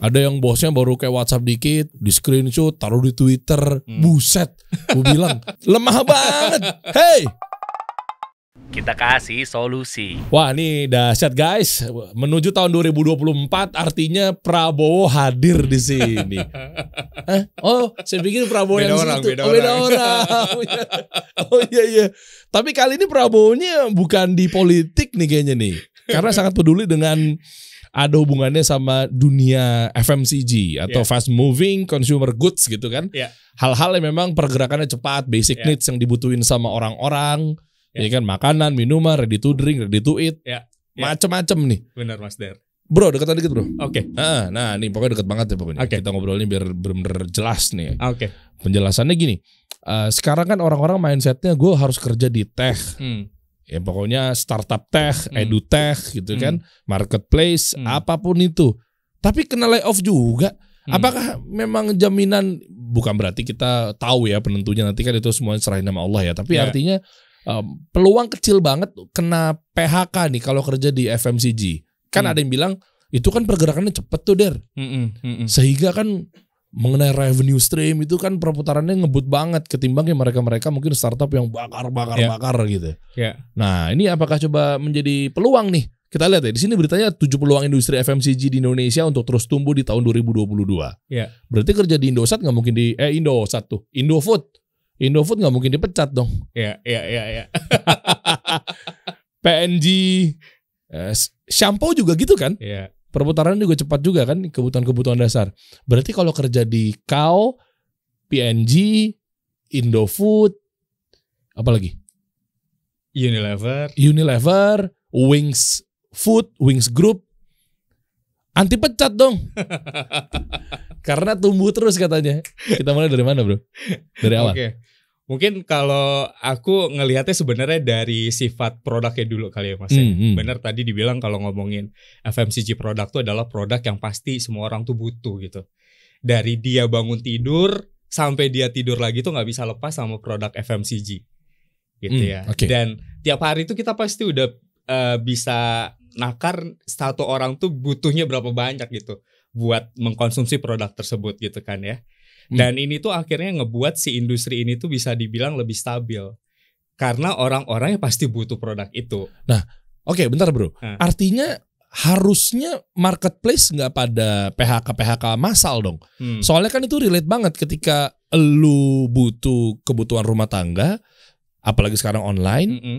Ada yang bosnya baru kayak WhatsApp dikit, di screenshot, taruh di Twitter, hmm. buset. Gue bilang, lemah banget. Hey, kita kasih solusi. Wah, ini dahsyat guys. Menuju tahun 2024 artinya Prabowo hadir di sini. Hah? Oh, saya pikir Prabowo beda yang orang, situ. Beda oh, beda orang. orang. Oh, iya. oh iya iya. Tapi kali ini Prabowo-nya bukan di politik nih kayaknya nih. Karena sangat peduli dengan ada hubungannya sama dunia FMCG atau yeah. fast moving consumer goods gitu kan. hal Hal-hal yang memang pergerakannya cepat, basic yeah. needs yang dibutuhin sama orang-orang, yeah. ya kan makanan, minuman, ready to drink, ready to eat. Yeah. Yeah. Macem-macem nih. Benar Mas Der. Bro, deketan dikit bro. Oke. Okay. Nah, nah, nih pokoknya deket banget ya pokoknya. Okay. Kita ngobrolin biar benar-benar jelas nih. Oke. Okay. Penjelasannya gini. Uh, sekarang kan orang-orang mindsetnya gue harus kerja di tech. Hmm ya pokoknya startup tech, hmm. edu tech gitu kan, hmm. kan, marketplace, hmm. apapun itu. Tapi kena layoff juga. Hmm. Apakah memang jaminan bukan berarti kita tahu ya penentunya nanti kan itu semuanya serahin nama Allah ya, tapi yeah. artinya um, peluang kecil banget kena PHK nih kalau kerja di FMCG. Kan hmm. ada yang bilang itu kan pergerakannya cepet tuh der, hmm, hmm. hmm. sehingga kan mengenai revenue stream itu kan perputarannya ngebut banget ketimbang ya mereka-mereka mungkin startup yang bakar-bakar yeah. bakar gitu. Yeah. Nah, ini apakah coba menjadi peluang nih? Kita lihat ya di sini beritanya 7 peluang industri FMCG di Indonesia untuk terus tumbuh di tahun 2022. Yeah. Berarti kerja di Indosat nggak mungkin di eh Indosat tuh, Indofood. Indofood nggak mungkin dipecat dong. Iya, iya, iya, iya. PNG eh, shampoo juga gitu kan? Iya. Yeah perputaran juga cepat juga kan kebutuhan-kebutuhan dasar. Berarti kalau kerja di Kao, PNG, Indofood, apalagi? Unilever. Unilever, Wings Food, Wings Group. Anti pecat dong. Karena tumbuh terus katanya. Kita mulai dari mana, Bro? Dari awal. Okay. Mungkin kalau aku ngelihatnya sebenarnya dari sifat produknya dulu kali ya Mas. Mm -hmm. Bener tadi dibilang kalau ngomongin FMCG produk itu adalah produk yang pasti semua orang tuh butuh gitu. Dari dia bangun tidur sampai dia tidur lagi tuh nggak bisa lepas sama produk FMCG gitu mm, ya. Okay. Dan tiap hari itu kita pasti udah uh, bisa nakar satu orang tuh butuhnya berapa banyak gitu buat mengkonsumsi produk tersebut gitu kan ya. Hmm. Dan ini tuh akhirnya ngebuat si industri ini tuh bisa dibilang lebih stabil. Karena orang-orangnya pasti butuh produk itu. Nah, oke okay, bentar bro. Nah. Artinya harusnya marketplace nggak pada PHK-PHK massal dong. Hmm. Soalnya kan itu relate banget ketika lu butuh kebutuhan rumah tangga, apalagi sekarang online, mm -mm.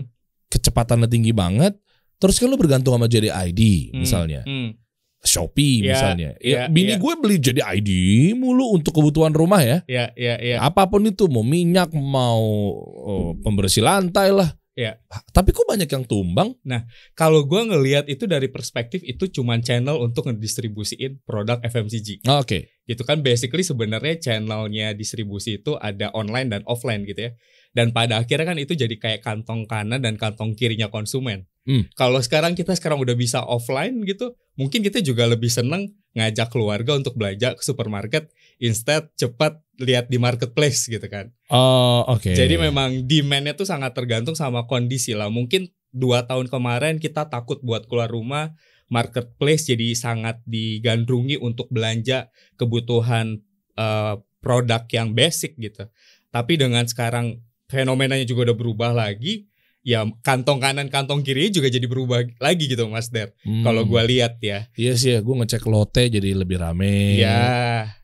kecepatannya tinggi banget, terus kan lu bergantung sama JDID mm -mm. misalnya. Mm -mm. Shopee yeah, misalnya. Yeah, iya, Bini yeah. gue beli jadi ID mulu untuk kebutuhan rumah ya. Yeah, yeah, yeah. Apapun itu mau minyak mau oh, pembersih lantai lah. Ya. Tapi kok banyak yang tumbang? Nah, kalau gue ngelihat itu dari perspektif itu cuman channel untuk ngedistribusiin produk FMCG. Ah, oke. Okay gitu kan basically sebenarnya channelnya distribusi itu ada online dan offline gitu ya dan pada akhirnya kan itu jadi kayak kantong kanan dan kantong kirinya konsumen Hmm. Kalau sekarang kita sekarang udah bisa offline gitu, mungkin kita juga lebih seneng ngajak keluarga untuk belanja ke supermarket instead cepat lihat di marketplace gitu kan. Oh, oke. Okay. Jadi memang demandnya tuh sangat tergantung sama kondisi lah. Mungkin dua tahun kemarin kita takut buat keluar rumah marketplace jadi sangat digandrungi untuk belanja kebutuhan uh, produk yang basic gitu. Tapi dengan sekarang fenomenanya juga udah berubah lagi, ya kantong kanan kantong kiri juga jadi berubah lagi gitu Mas Der. Hmm. Kalau gue lihat ya. Iya sih ya, gue ngecek lote jadi lebih rame. Ya.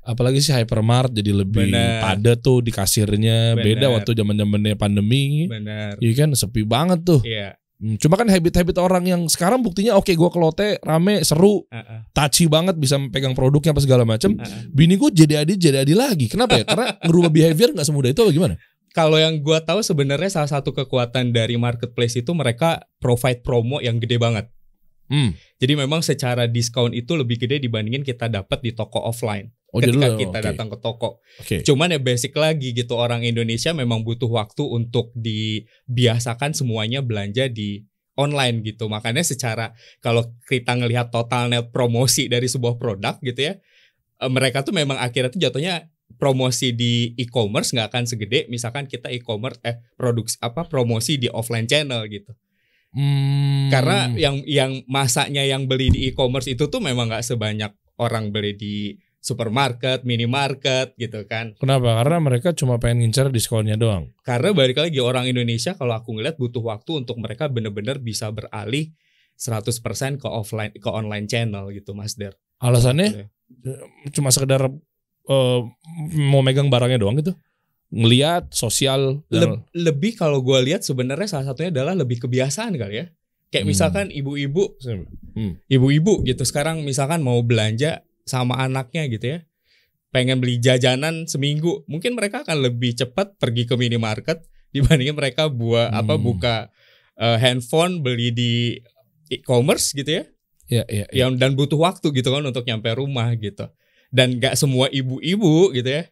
Apalagi sih hypermart jadi lebih padat tuh di kasirnya. Bener. Beda waktu zaman zamannya pandemi. Benar. Iya kan sepi banget tuh. Iya. Hmm, cuma kan habit-habit orang yang sekarang buktinya oke okay, gue kelote rame seru, uh -uh. taci banget bisa pegang produknya apa segala macem Uh -uh. Bini gue jadi adi jadi adi lagi. Kenapa ya? Karena merubah behavior nggak semudah itu atau gimana? Kalau yang gue tahu sebenarnya salah satu kekuatan dari marketplace itu mereka provide promo yang gede banget. Hmm. Jadi memang secara diskon itu lebih gede dibandingin kita dapat di toko offline. Oh, ketika dulu, kita okay. datang ke toko. Okay. Cuman ya basic lagi gitu orang Indonesia memang butuh waktu untuk dibiasakan semuanya belanja di online gitu. Makanya secara kalau kita ngelihat total net promosi dari sebuah produk gitu ya, eh, mereka tuh memang akhirnya tuh jatuhnya promosi di e-commerce nggak akan segede misalkan kita e-commerce eh produksi apa promosi di offline channel gitu. Hmm. Karena yang yang masanya yang beli di e-commerce itu tuh memang nggak sebanyak orang beli di supermarket, minimarket gitu kan. Kenapa? Karena mereka cuma pengen ngincar diskonnya doang. Karena balik lagi orang Indonesia kalau aku ngeliat butuh waktu untuk mereka bener-bener bisa beralih 100% ke offline ke online channel gitu Mas Der. Alasannya gitu. cuma sekedar uh, mau megang barangnya doang gitu. Ngeliat sosial Le lebih kalau gue lihat sebenarnya salah satunya adalah lebih kebiasaan kali ya. Kayak hmm. misalkan ibu-ibu, hmm. ibu-ibu hmm. Ibu -ibu gitu sekarang misalkan mau belanja sama anaknya gitu ya pengen beli jajanan seminggu mungkin mereka akan lebih cepat pergi ke minimarket dibandingin mereka buat hmm. apa buka uh, handphone beli di e-commerce gitu ya ya, ya, ya. yang dan butuh waktu gitu kan untuk nyampe rumah gitu dan gak semua ibu-ibu gitu ya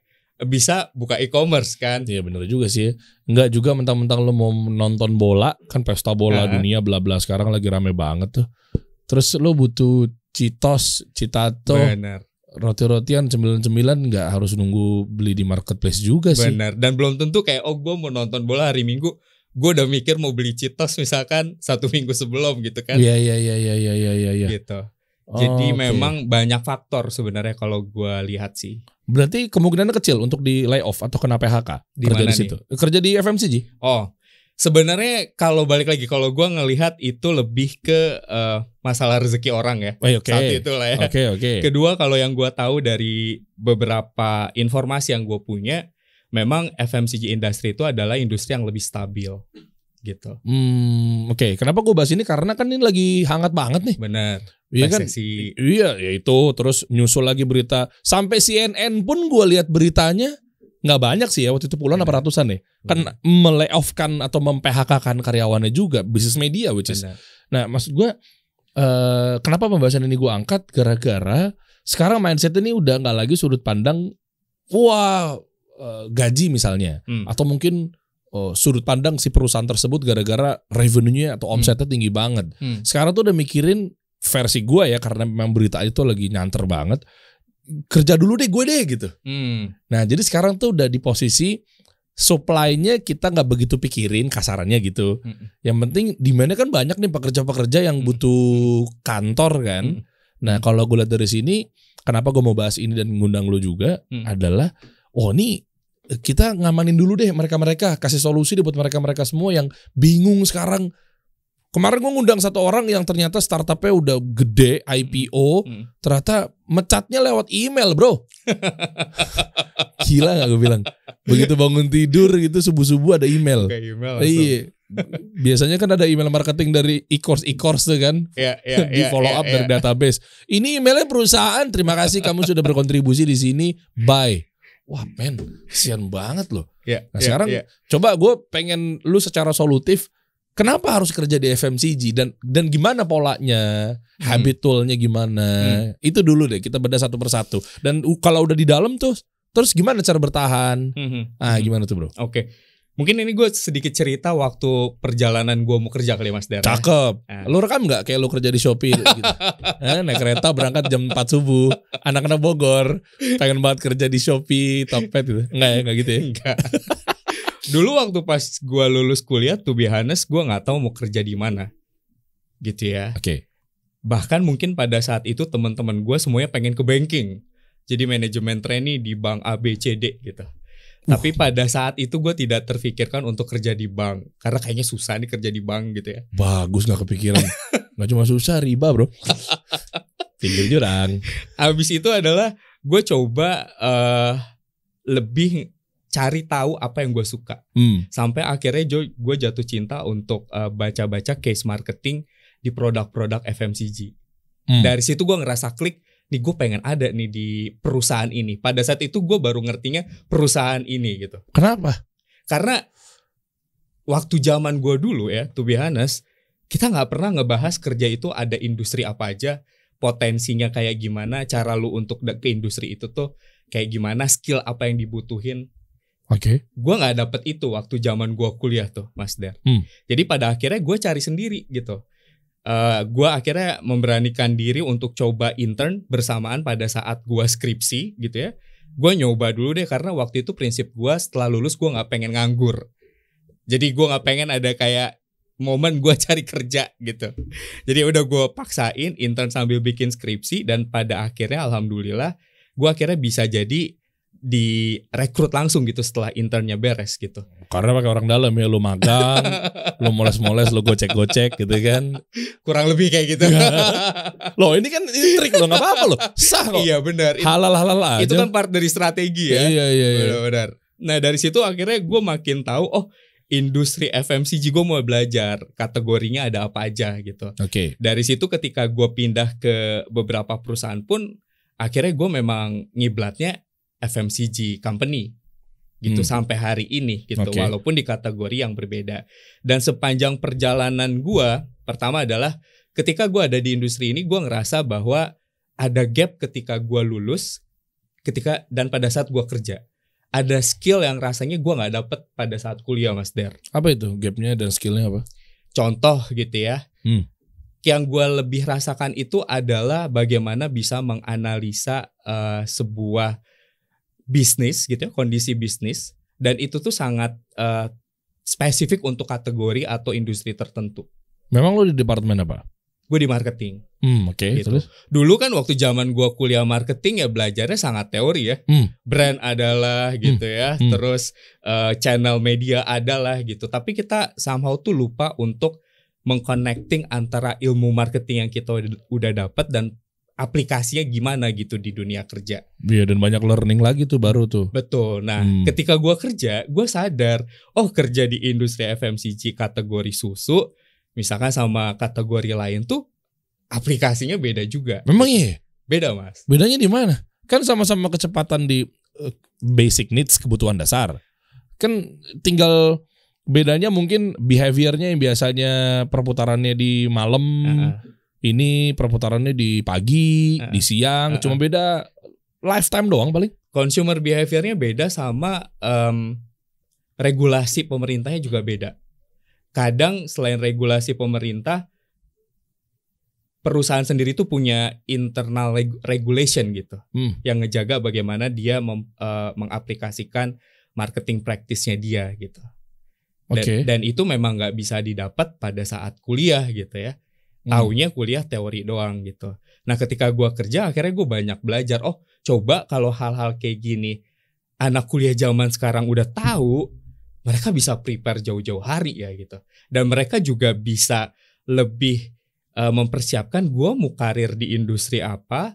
bisa buka e-commerce kan iya bener juga sih nggak juga mentang-mentang lo mau nonton bola kan pesta bola uh dunia bla bla sekarang lagi rame banget tuh terus lo butuh Citos, Citato. Bener. Roti-rotian cemilan-cemilan nggak harus nunggu beli di marketplace juga sih. Benar. Dan belum tentu kayak oh gue mau nonton bola hari Minggu, gue udah mikir mau beli Citos misalkan satu minggu sebelum gitu kan. Iya iya iya iya iya iya iya. Ya. Gitu. Oh, Jadi okay. memang banyak faktor sebenarnya kalau gue lihat sih. Berarti kemungkinannya kecil untuk di layoff atau kena PHK di kerja di situ. Nih? Kerja di FMCG. Oh, sebenarnya kalau balik lagi kalau gue ngelihat itu lebih ke uh, masalah rezeki orang ya oh, okay. satu itu lah ya okay, okay. kedua kalau yang gue tahu dari beberapa informasi yang gue punya memang FMCG industri itu adalah industri yang lebih stabil gitu. Hmm, oke. Okay. Kenapa gue bahas ini? Karena kan ini lagi hangat banget nih. Benar. Iya kan? Iya, ya itu. Terus nyusul lagi berita. Sampai CNN pun gue lihat beritanya nggak banyak sih ya waktu itu puluhan apa iya. ratusan deh kan hmm. meleofkan atau memphk-kan karyawannya juga bisnis media which is Benar. nah maksud gue uh, kenapa pembahasan ini gue angkat gara-gara sekarang mindset ini udah nggak lagi sudut pandang wah uh, gaji misalnya hmm. atau mungkin uh, sudut pandang si perusahaan tersebut gara-gara revenue-nya atau hmm. omsetnya hmm. tinggi banget hmm. sekarang tuh udah mikirin versi gue ya karena memang berita itu lagi nyanter banget kerja dulu deh gue deh gitu. Hmm. Nah jadi sekarang tuh udah di posisi supply-nya kita nggak begitu pikirin kasarannya gitu. Hmm. Yang penting mana kan banyak nih pekerja-pekerja yang hmm. butuh kantor kan. Hmm. Nah hmm. kalau gue lihat dari sini, kenapa gue mau bahas ini dan ngundang lo juga hmm. adalah, oh ini kita ngamanin dulu deh mereka-mereka kasih solusi deh buat mereka-mereka semua yang bingung sekarang Kemarin gue ngundang satu orang yang ternyata startupnya udah gede IPO, hmm. hmm. ternyata mecatnya lewat email bro. Gila gak gue bilang. Begitu bangun tidur gitu subuh-subuh ada email. email iya. Biasanya kan ada email marketing dari e-course e-course tuh kan. Yeah, iya, yeah, di iya, follow iya, up yeah, dari database. Ini emailnya perusahaan. Terima kasih kamu sudah berkontribusi di sini. Bye wah men kesian banget loh. Yeah, nah yeah, sekarang yeah. coba gue pengen lu secara solutif kenapa harus kerja di FMCG dan dan gimana polanya hmm. habitualnya gimana hmm. itu dulu deh kita bedah satu persatu dan kalau udah di dalam tuh terus gimana cara bertahan hmm. ah gimana tuh bro oke okay. Mungkin ini gue sedikit cerita waktu perjalanan gue mau kerja kali ya, Mas Dara. Ya? Cakep. Ah. Lu rekam nggak kayak lu kerja di Shopee gitu. nah, naik kereta berangkat jam 4 subuh. Anak-anak Bogor pengen banget kerja di Shopee, topet gitu. Enggak ya, enggak gitu ya. Enggak dulu waktu pas gue lulus kuliah tuh bihanes gue nggak tahu mau kerja di mana gitu ya oke okay. bahkan mungkin pada saat itu teman-teman gue semuanya pengen ke banking jadi manajemen trainee di bank ABCD gitu uh. tapi pada saat itu gue tidak terfikirkan untuk kerja di bank karena kayaknya susah nih kerja di bank gitu ya bagus nggak kepikiran nggak cuma susah riba bro pinggir jurang abis itu adalah gue coba uh, lebih cari tahu apa yang gue suka hmm. sampai akhirnya gue jatuh cinta untuk uh, baca-baca case marketing di produk-produk FMCG hmm. dari situ gue ngerasa klik nih gue pengen ada nih di perusahaan ini pada saat itu gue baru ngertinya perusahaan ini gitu kenapa karena waktu zaman gue dulu ya to be honest kita nggak pernah ngebahas kerja itu ada industri apa aja potensinya kayak gimana, cara lu untuk ke industri itu tuh kayak gimana, skill apa yang dibutuhin. Oke. Okay. Gua nggak dapet itu waktu zaman gue kuliah tuh, Mas Der. Hmm. Jadi pada akhirnya gue cari sendiri gitu. Uh, eh, gue akhirnya memberanikan diri untuk coba intern bersamaan pada saat gue skripsi gitu ya. Gue nyoba dulu deh karena waktu itu prinsip gue setelah lulus gue nggak pengen nganggur. Jadi gue nggak pengen ada kayak momen gue cari kerja gitu. Jadi udah gue paksain intern sambil bikin skripsi dan pada akhirnya alhamdulillah gue akhirnya bisa jadi direkrut langsung gitu setelah internnya beres gitu. Karena pakai orang dalam ya, lu magang, lu moles-moles, lu gocek-gocek gitu kan. Kurang lebih kayak gitu. Iya. loh ini kan ini trik lo, enggak apa-apa lo? Sah kok. Iya benar. Halal-halal aja. Itu kan part dari strategi ya. Iya, iya, iya. Benar-benar. Nah dari situ akhirnya gue makin tahu, oh industri FMCG gue mau belajar kategorinya ada apa aja gitu. Oke. Okay. Dari situ ketika gue pindah ke beberapa perusahaan pun akhirnya gue memang ngiblatnya FMCG company gitu hmm. sampai hari ini gitu okay. walaupun di kategori yang berbeda dan sepanjang perjalanan gua pertama adalah ketika gua ada di industri ini gua ngerasa bahwa ada gap ketika gua lulus ketika dan pada saat gua kerja ada skill yang rasanya gua nggak dapet pada saat kuliah Mas Der apa itu gapnya dan skillnya apa contoh gitu ya hmm. yang gua lebih rasakan itu adalah bagaimana bisa menganalisa uh, sebuah bisnis gitu ya, kondisi bisnis dan itu tuh sangat uh, spesifik untuk kategori atau industri tertentu. Memang lo di departemen apa? Gue di marketing. Hmm, oke. Okay, gitu. Terus? Dulu kan waktu zaman gue kuliah marketing ya belajarnya sangat teori ya. Hmm. Brand adalah hmm. gitu hmm. ya. Hmm. Terus uh, channel media adalah gitu. Tapi kita somehow tuh lupa untuk mengconnecting antara ilmu marketing yang kita udah dapat dan aplikasinya gimana gitu di dunia kerja. Iya dan banyak learning lagi tuh baru tuh. Betul. Nah, hmm. ketika gua kerja, gua sadar, oh kerja di industri FMCG kategori susu misalkan sama kategori lain tuh aplikasinya beda juga. Memang iya. Beda, Mas. Bedanya di mana? Kan sama-sama kecepatan di uh, basic needs kebutuhan dasar. Kan tinggal bedanya mungkin behaviornya yang biasanya perputarannya di malam uh -huh ini perputarannya di pagi, uh, di siang, uh, cuma beda lifetime doang paling. Consumer behaviornya beda sama um, regulasi pemerintahnya juga beda. Kadang selain regulasi pemerintah, perusahaan sendiri itu punya internal reg regulation gitu, hmm. yang ngejaga bagaimana dia mem, uh, mengaplikasikan marketing practice-nya dia gitu. Dan, okay. dan itu memang nggak bisa didapat pada saat kuliah gitu ya Hmm. Taunya kuliah teori doang gitu. Nah ketika gue kerja akhirnya gue banyak belajar. Oh coba kalau hal-hal kayak gini anak kuliah zaman sekarang udah tahu, mereka bisa prepare jauh-jauh hari ya gitu. Dan mereka juga bisa lebih uh, mempersiapkan gue mau karir di industri apa,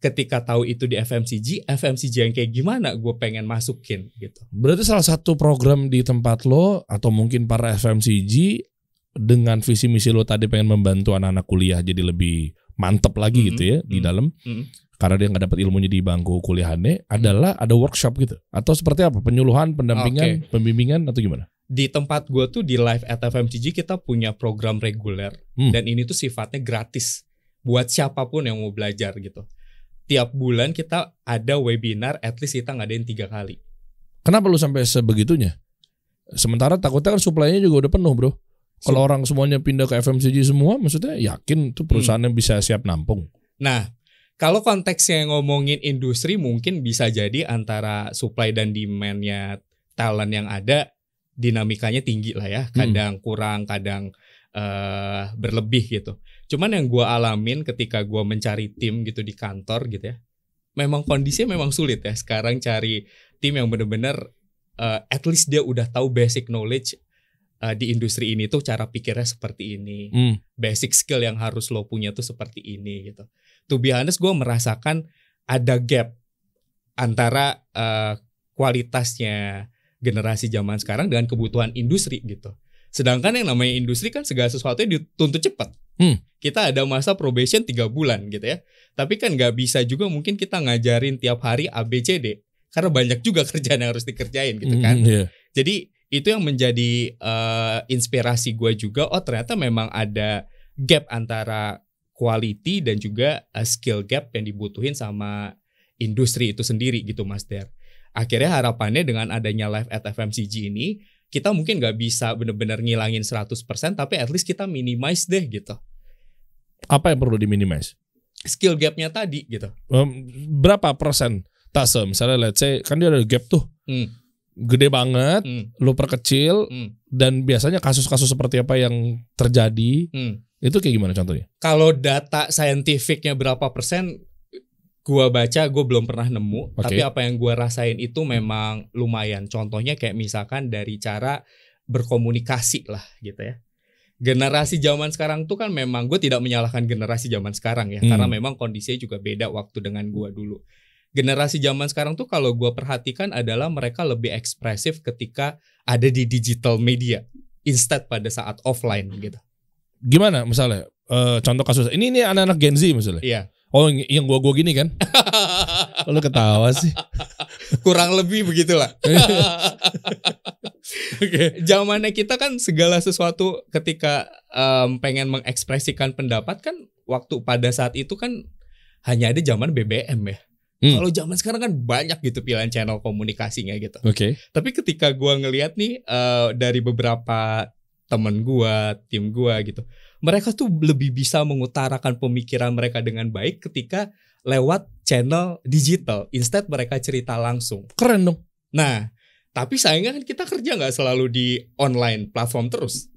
ketika tahu itu di FMCG, FMCG yang kayak gimana gue pengen masukin gitu. Berarti salah satu program di tempat lo atau mungkin para FMCG dengan visi misi lo tadi pengen membantu anak-anak kuliah jadi lebih mantep lagi mm -hmm. gitu ya mm-hmm. di dalam mm-hmm. karena dia nggak dapat ilmunya di bangku kuliahannya mm-hmm. adalah ada workshop gitu atau seperti apa penyuluhan pendampingan okay. pembimbingan atau gimana di tempat gue tuh di live at FMCG kita punya program reguler hmm. dan ini tuh sifatnya gratis buat siapapun yang mau belajar gitu tiap bulan kita ada webinar at least kita ngadain tiga kali kenapa lu sampai sebegitunya sementara takutnya kan suplainya juga udah penuh bro kalau orang semuanya pindah ke FMCG semua, maksudnya yakin tuh perusahaannya hmm. bisa siap nampung. Nah, kalau konteksnya ngomongin industri mungkin bisa jadi antara supply dan demandnya talent yang ada dinamikanya tinggi lah ya, hmm. kadang hmm. kurang, kadang uh, berlebih gitu. Cuman yang gua alamin ketika gua mencari tim gitu di kantor gitu ya, memang kondisinya memang sulit ya. Sekarang cari tim yang bener-bener uh, at least dia udah tahu basic knowledge uh, di industri ini tuh cara pikirnya seperti ini, Hmm. basic skill yang harus lo punya tuh seperti ini gitu. To be honest, gue merasakan ada gap antara uh, kualitasnya generasi zaman sekarang dengan kebutuhan industri gitu. Sedangkan yang namanya industri kan segala sesuatu dituntut cepat. Hmm. Kita ada masa probation tiga bulan gitu ya. Tapi kan nggak bisa juga mungkin kita ngajarin tiap hari ABCD karena banyak juga kerjaan yang harus dikerjain gitu hmm, kan. Mm, iya. yeah. Jadi itu yang menjadi uh, inspirasi gue juga oh ternyata memang ada gap antara quality dan juga uh, skill gap yang dibutuhin sama industri itu sendiri gitu Mas Der. Akhirnya harapannya dengan adanya live at FMCG ini kita mungkin nggak bisa bener-bener ngilangin 100% tapi at least kita minimize deh gitu. Apa yang perlu diminimize? Skill gapnya tadi gitu. Um, berapa persen? Tase misalnya let's say kan dia ada gap tuh. Hmm gede banget, hmm. lu perkecil hmm. dan biasanya kasus-kasus seperti apa yang terjadi? Hmm. Itu kayak gimana contohnya? Kalau data saintifiknya berapa persen gua baca gue belum pernah nemu, okay. tapi apa yang gua rasain itu memang lumayan. Contohnya kayak misalkan dari cara berkomunikasi lah gitu ya. Generasi zaman sekarang tuh kan memang gue tidak menyalahkan generasi zaman sekarang ya, hmm. karena memang kondisinya juga beda waktu dengan gua dulu generasi zaman sekarang tuh kalau gue perhatikan adalah mereka lebih ekspresif ketika ada di digital media instead pada saat offline hmm. gitu. Gimana misalnya? Uh, contoh kasus ini ini anak-anak Gen Z misalnya. Iya. Oh yang gue gua gini kan? lo ketawa sih. Kurang lebih begitulah. okay. Zamannya kita kan segala sesuatu ketika um, pengen mengekspresikan pendapat kan waktu pada saat itu kan hanya ada zaman BBM ya. Hmm. Kalau zaman sekarang kan banyak gitu pilihan channel komunikasinya gitu. Oke. Okay. Tapi ketika gua ngelihat nih uh, dari beberapa temen gua, tim gua gitu, mereka tuh lebih bisa mengutarakan pemikiran mereka dengan baik ketika lewat channel digital, instead mereka cerita langsung. Keren dong. Nah, tapi sayangnya kan kita kerja nggak selalu di online platform terus.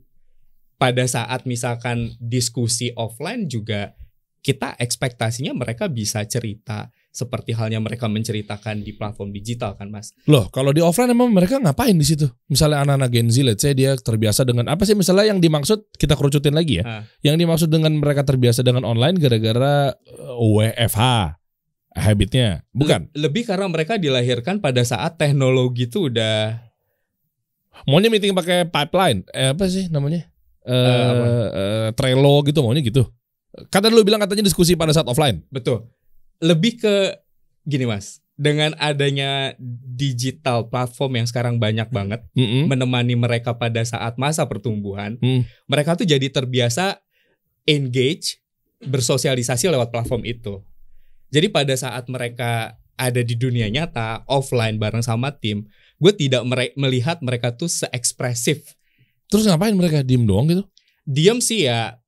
Pada saat misalkan diskusi offline juga kita ekspektasinya mereka bisa cerita seperti halnya mereka menceritakan di platform digital kan mas? Loh kalau di offline emang mereka ngapain di situ? Misalnya anak-anak Gen Z, let's say dia terbiasa dengan apa sih misalnya yang dimaksud kita kerucutin lagi ya? ha. Ah. Yang dimaksud dengan mereka terbiasa dengan online gara-gara WFH eh, habitnya, bukan? lebih karena mereka dilahirkan pada saat teknologi itu udah maunya meeting pakai pipeline, eh, apa sih namanya? Uh, uh, apa? uh, Trello gitu maunya gitu. Kata lu bilang katanya diskusi pada saat offline. Betul. Lebih ke gini mas, dengan adanya digital platform yang sekarang banyak banget mm -hmm. menemani mereka pada saat masa pertumbuhan, mm. mereka tuh jadi terbiasa engage bersosialisasi lewat platform itu. Jadi pada saat mereka ada di dunia nyata offline bareng sama tim, gue tidak mere melihat mereka tuh seekspresif. Terus ngapain mereka diem doang gitu? Diem sih ya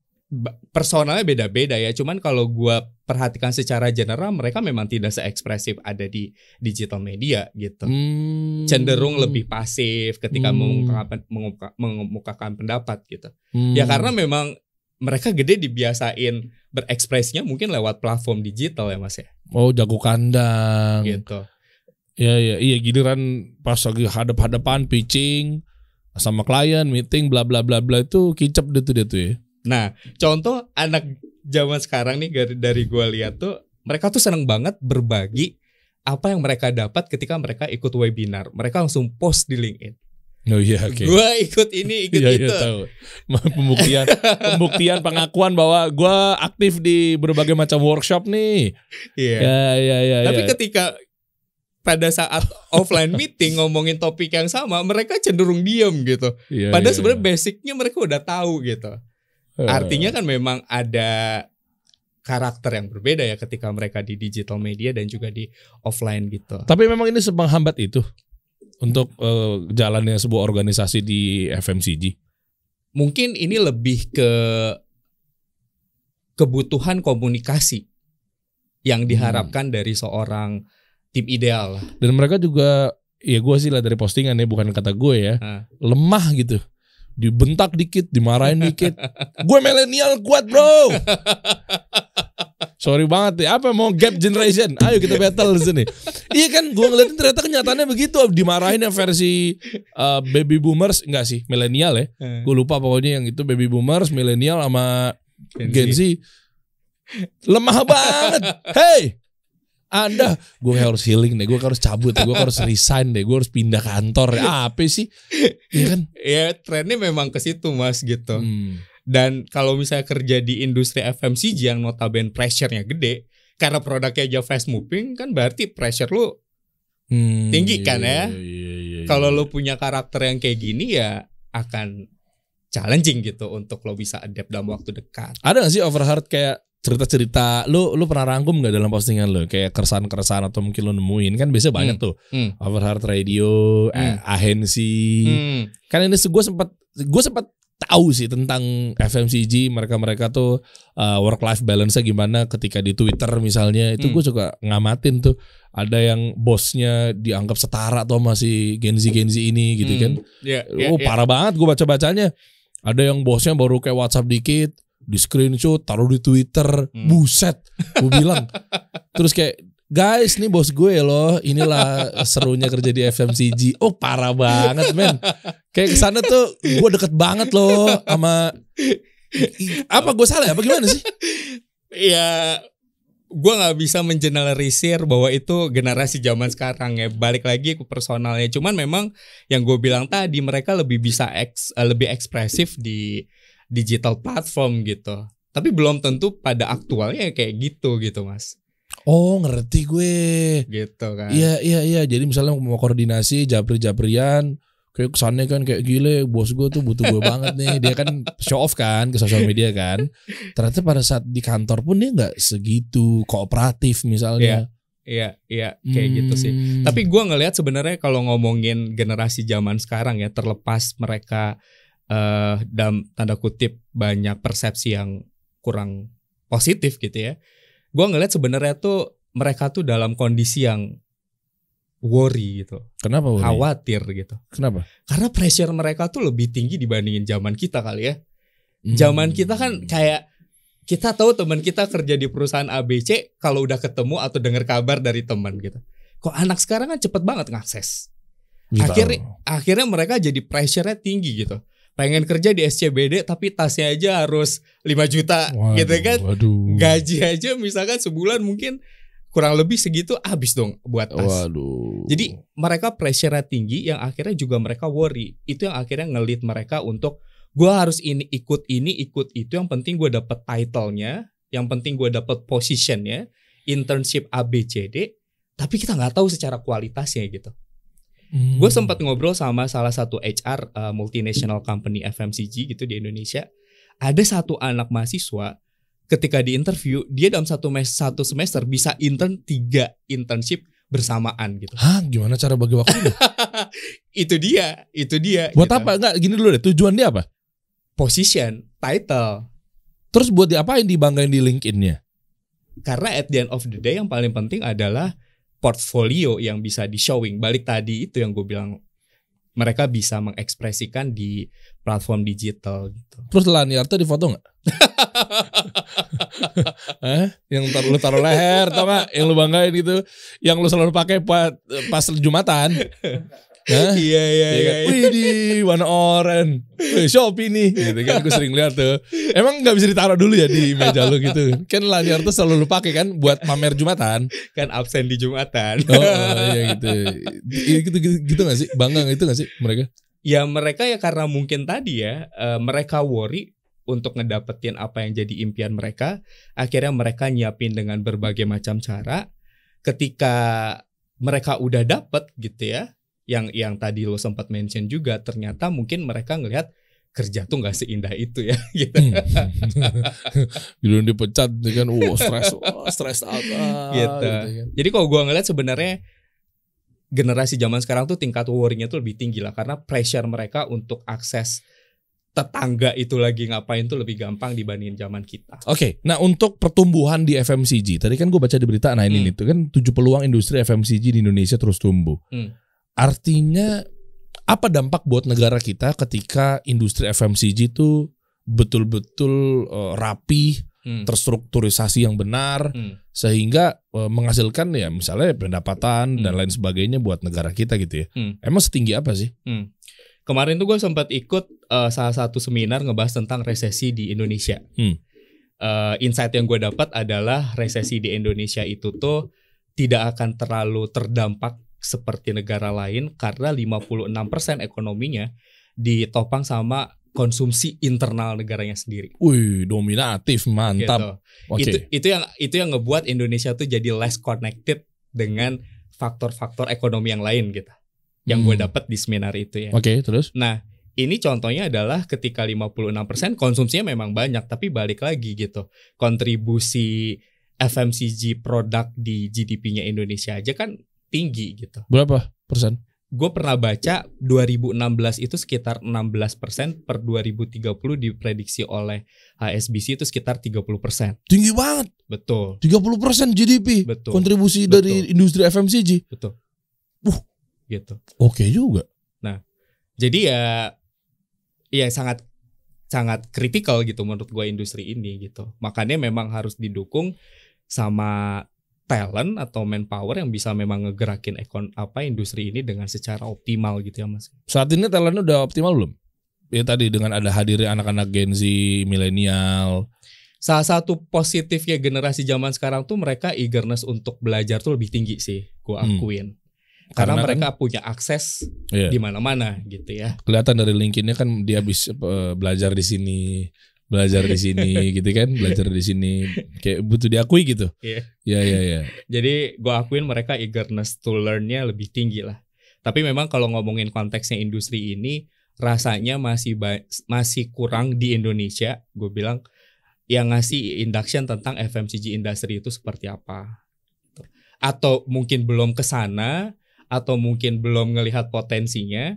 personalnya beda-beda ya. Cuman kalau gue perhatikan secara general, mereka memang tidak seekspresif ada di digital media gitu. Hmm. Cenderung lebih pasif ketika hmm. mengungkapkan, mengemukakan pendapat gitu. Hmm. Ya karena memang mereka gede dibiasain berekspresinya mungkin lewat platform digital ya mas ya. Oh jago kandang. Gitu. Ya ya iya giliran pas lagi hadap-hadapan pitching sama klien meeting bla bla bla bla itu kicap dia tuh dia tuh ya. Nah, contoh anak zaman sekarang nih dari dari gue lihat tuh mereka tuh seneng banget berbagi apa yang mereka dapat ketika mereka ikut webinar. Mereka langsung post di LinkedIn. Oh iya, Okay. Gue ikut ini, ikut yeah, iya, itu. Iya, tahu. Pembuktian, pembuktian pengakuan bahwa gue aktif di berbagai macam workshop nih. Iya. iya ya, ya. Tapi yeah. ketika pada saat offline meeting ngomongin topik yang sama, mereka cenderung diam gitu. Iya, Padahal yeah, sebenarnya yeah. basicnya mereka udah tahu gitu. Eh. Artinya kan memang ada karakter yang berbeda ya ketika mereka di digital media dan juga di offline gitu. Tapi memang ini sepenghambat itu untuk uh, jalannya sebuah organisasi di FMCG. Mungkin ini lebih ke kebutuhan komunikasi yang hmm. diharapkan hmm. dari seorang tim ideal. Dan mereka juga ya gue sih lah dari postingan ya bukan kata gue ya, ha. lemah gitu dibentak dikit, dimarahin dikit. gue milenial kuat bro. Sorry banget ya, apa mau gap generation? Ayo kita battle di sini. iya kan, gue ngeliatin ternyata kenyataannya begitu. Dimarahin yang versi uh, baby boomers, enggak sih, milenial ya. Eh. Gue lupa pokoknya yang itu baby boomers, milenial sama Gen Z. Gen Z. Lemah banget. Hey, anda, gue harus healing deh, gue harus cabut gue harus resign deh, gue harus pindah kantor. Ya, apa sih? Iya kan? Ya trennya memang ke situ mas gitu. Hmm. Dan kalau misalnya kerja di industri FMCG yang notabene pressure-nya gede, karena produknya aja fast moving kan berarti pressure lu hmm, tinggi kan iya, kan ya. Iya, iya, iya, iya, kalau lu punya karakter yang kayak gini ya akan challenging gitu untuk lo bisa adapt dalam waktu dekat. Ada gak sih overheard kayak cerita-cerita lu lu pernah rangkum nggak dalam postingan lu kayak keresahan-keresahan atau mungkin lu nemuin kan biasanya banyak hmm. tuh hmm. overheard radio hmm. eh, ahensi hmm. kan ini gue sempat gue sempat tahu sih tentang FMCG mereka mereka tuh uh, eh, work life balance nya gimana ketika di Twitter misalnya itu hmm. gue suka ngamatin tuh ada yang bosnya dianggap setara atau masih Gen Z Gen Z ini gitu hmm. kan yeah, yeah, oh yeah. parah banget gue baca bacanya ada yang bosnya baru kayak WhatsApp dikit di screenshot taruh di Twitter hmm. buset gue bilang terus kayak guys nih bos gue loh inilah serunya kerja di FMCG oh parah banget men kayak kesana tuh gue deket banget loh sama apa gue salah ya? apa gimana sih ya gue nggak bisa mengeneralisir bahwa itu generasi zaman sekarang ya balik lagi ke personalnya cuman memang yang gue bilang tadi mereka lebih bisa eks, eh, lebih ekspresif di digital platform gitu. Tapi belum tentu pada aktualnya kayak gitu gitu, Mas. Oh ngerti gue. Gitu kan. Iya iya iya. Jadi misalnya mau koordinasi Japri Japrian, kayak kesannya kan kayak gile bos gue tuh butuh gue banget nih dia kan show off kan ke sosial media kan ternyata pada saat di kantor pun dia nggak segitu kooperatif misalnya Iya, iya, iya, kayak hmm. gitu sih. Hmm. Tapi gue ngelihat sebenarnya kalau ngomongin generasi zaman sekarang ya, terlepas mereka uh, dalam tanda kutip banyak persepsi yang kurang positif gitu ya. Gue ngeliat sebenarnya tuh mereka tuh dalam kondisi yang worry gitu. Kenapa worry? Khawatir gitu. Kenapa? Karena pressure mereka tuh lebih tinggi dibandingin zaman kita kali ya. Hmm. Zaman kita kan kayak kita tahu teman kita kerja di perusahaan ABC kalau udah ketemu atau dengar kabar dari teman gitu. Kok anak sekarang kan cepet banget ngakses. Iya. Akhirnya akhirnya mereka jadi pressure-nya tinggi gitu pengen kerja di SCBD tapi tasnya aja harus 5 juta gitu waduh, gitu kan. Waduh. Gaji aja misalkan sebulan mungkin kurang lebih segitu habis dong buat tas. Waduh. Jadi mereka pressure tinggi yang akhirnya juga mereka worry. Itu yang akhirnya ngelit mereka untuk gue harus ini ikut ini ikut itu yang penting gue dapet titlenya yang penting gue dapet positionnya internship ABCD tapi kita nggak tahu secara kualitasnya gitu Hmm. Gue sempat ngobrol sama salah satu HR uh, eh, multinational company FMCG gitu di Indonesia. Ada satu anak mahasiswa ketika di interview dia dalam satu mes satu semester bisa intern tiga internship bersamaan gitu. Hah, gimana cara bagi waktu? itu dia, itu dia. Buat gitu. apa? Enggak, gini dulu deh. Tujuan dia apa? Position, title. Terus buat diapain dibanggain di LinkedIn-nya? Karena at the end of the day yang paling penting adalah portfolio yang bisa di showing balik tadi itu yang gue bilang mereka bisa mengekspresikan di platform digital gitu. Terus di difoto nggak? eh? yang tar lu taruh leher, tau gak? Yang lu banggain gitu, yang lu selalu pakai pas, pas jumatan. Iya iya iya, kan? iya. Wih di warna oranye. Wih, Shopee nih, gitu kan. Gue sering lihat tuh. Emang nggak bisa ditaruh dulu ya di meja lu gitu. Kan lanyard tuh selalu lu pakai kan buat pamer Jumatan. Kan absen di Jumatan. Oh, oh iya gitu. Iya gitu. Gitu gitu gak sih? Bangga itu gak sih mereka? Ya mereka ya karena mungkin tadi ya uh, mereka worry untuk ngedapetin apa yang jadi impian mereka, akhirnya mereka nyiapin dengan berbagai macam cara. Ketika mereka udah dapet gitu ya, yang yang tadi lo sempat mention juga ternyata mungkin mereka ngelihat kerja tuh nggak seindah itu ya gitu. Bila hmm. dipecat dengan gitu wow stres oh, stres apa gitu. gitu kan. Jadi kalau gua ngeliat sebenarnya generasi zaman sekarang tuh tingkat worrynya tuh lebih tinggi lah karena pressure mereka untuk akses tetangga itu lagi ngapain tuh lebih gampang dibandingin zaman kita. Oke, okay, nah untuk pertumbuhan di FMCG, tadi kan gue baca di berita, nah ini hmm. itu kan tujuh peluang industri FMCG di Indonesia terus tumbuh. Hmm Artinya apa dampak buat negara kita ketika industri FMCG itu betul-betul uh, rapi, hmm. terstrukturisasi yang benar hmm. sehingga uh, menghasilkan ya misalnya pendapatan hmm. dan lain sebagainya buat negara kita gitu ya. Hmm. Emang setinggi apa sih? Hmm. Kemarin tuh gue sempat ikut uh, salah satu seminar ngebahas tentang resesi di Indonesia. Hmm. Uh, insight yang gue dapat adalah resesi di Indonesia itu tuh tidak akan terlalu terdampak seperti negara lain karena 56% ekonominya ditopang sama konsumsi internal negaranya sendiri. Wih, dominatif, mantap. Gitu. Okay. Itu itu yang itu yang ngebuat Indonesia tuh jadi less connected dengan faktor-faktor ekonomi yang lain gitu. Yang hmm. gue dapat di seminar itu ya. Oke, okay, terus? Nah, ini contohnya adalah ketika 56% konsumsinya memang banyak tapi balik lagi gitu. Kontribusi FMCG produk di GDP-nya Indonesia aja kan tinggi gitu. Berapa persen? Gue pernah baca 2016 itu sekitar 16 persen, per 2030 diprediksi oleh HSBC itu sekitar 30 persen. Tinggi banget. Betul. 30 persen GDP. Betul. Kontribusi Betul. dari industri FMCG. Betul. Uh. Gitu. Oke okay juga. Nah, jadi ya, ya sangat sangat kritikal gitu menurut gue industri ini gitu. Makanya memang harus didukung sama talent atau manpower yang bisa memang ngegerakin ekon apa industri ini dengan secara optimal gitu ya mas? Saat ini talent udah optimal belum? Ya tadi dengan ada hadirnya anak-anak Gen Z, milenial. Salah satu positifnya generasi zaman sekarang tuh mereka eagerness untuk belajar tuh lebih tinggi sih, gua hmm. akuin. Hmm. Karena, karena mereka kan- punya akses iya. di mana-mana gitu ya. Kelihatan dari LinkedIn-nya kan dia habis eh, belajar di sini, belajar di sini gitu kan belajar di sini kayak butuh diakui gitu iya yeah. ya. Iya, iya jadi gue akuin mereka eagerness to learnnya lebih tinggi lah tapi memang kalau ngomongin konteksnya industri ini rasanya masih masih kurang di Indonesia gue bilang yang ngasih induction tentang FMCG industry itu seperti apa atau mungkin belum ke sana atau mungkin belum ngelihat potensinya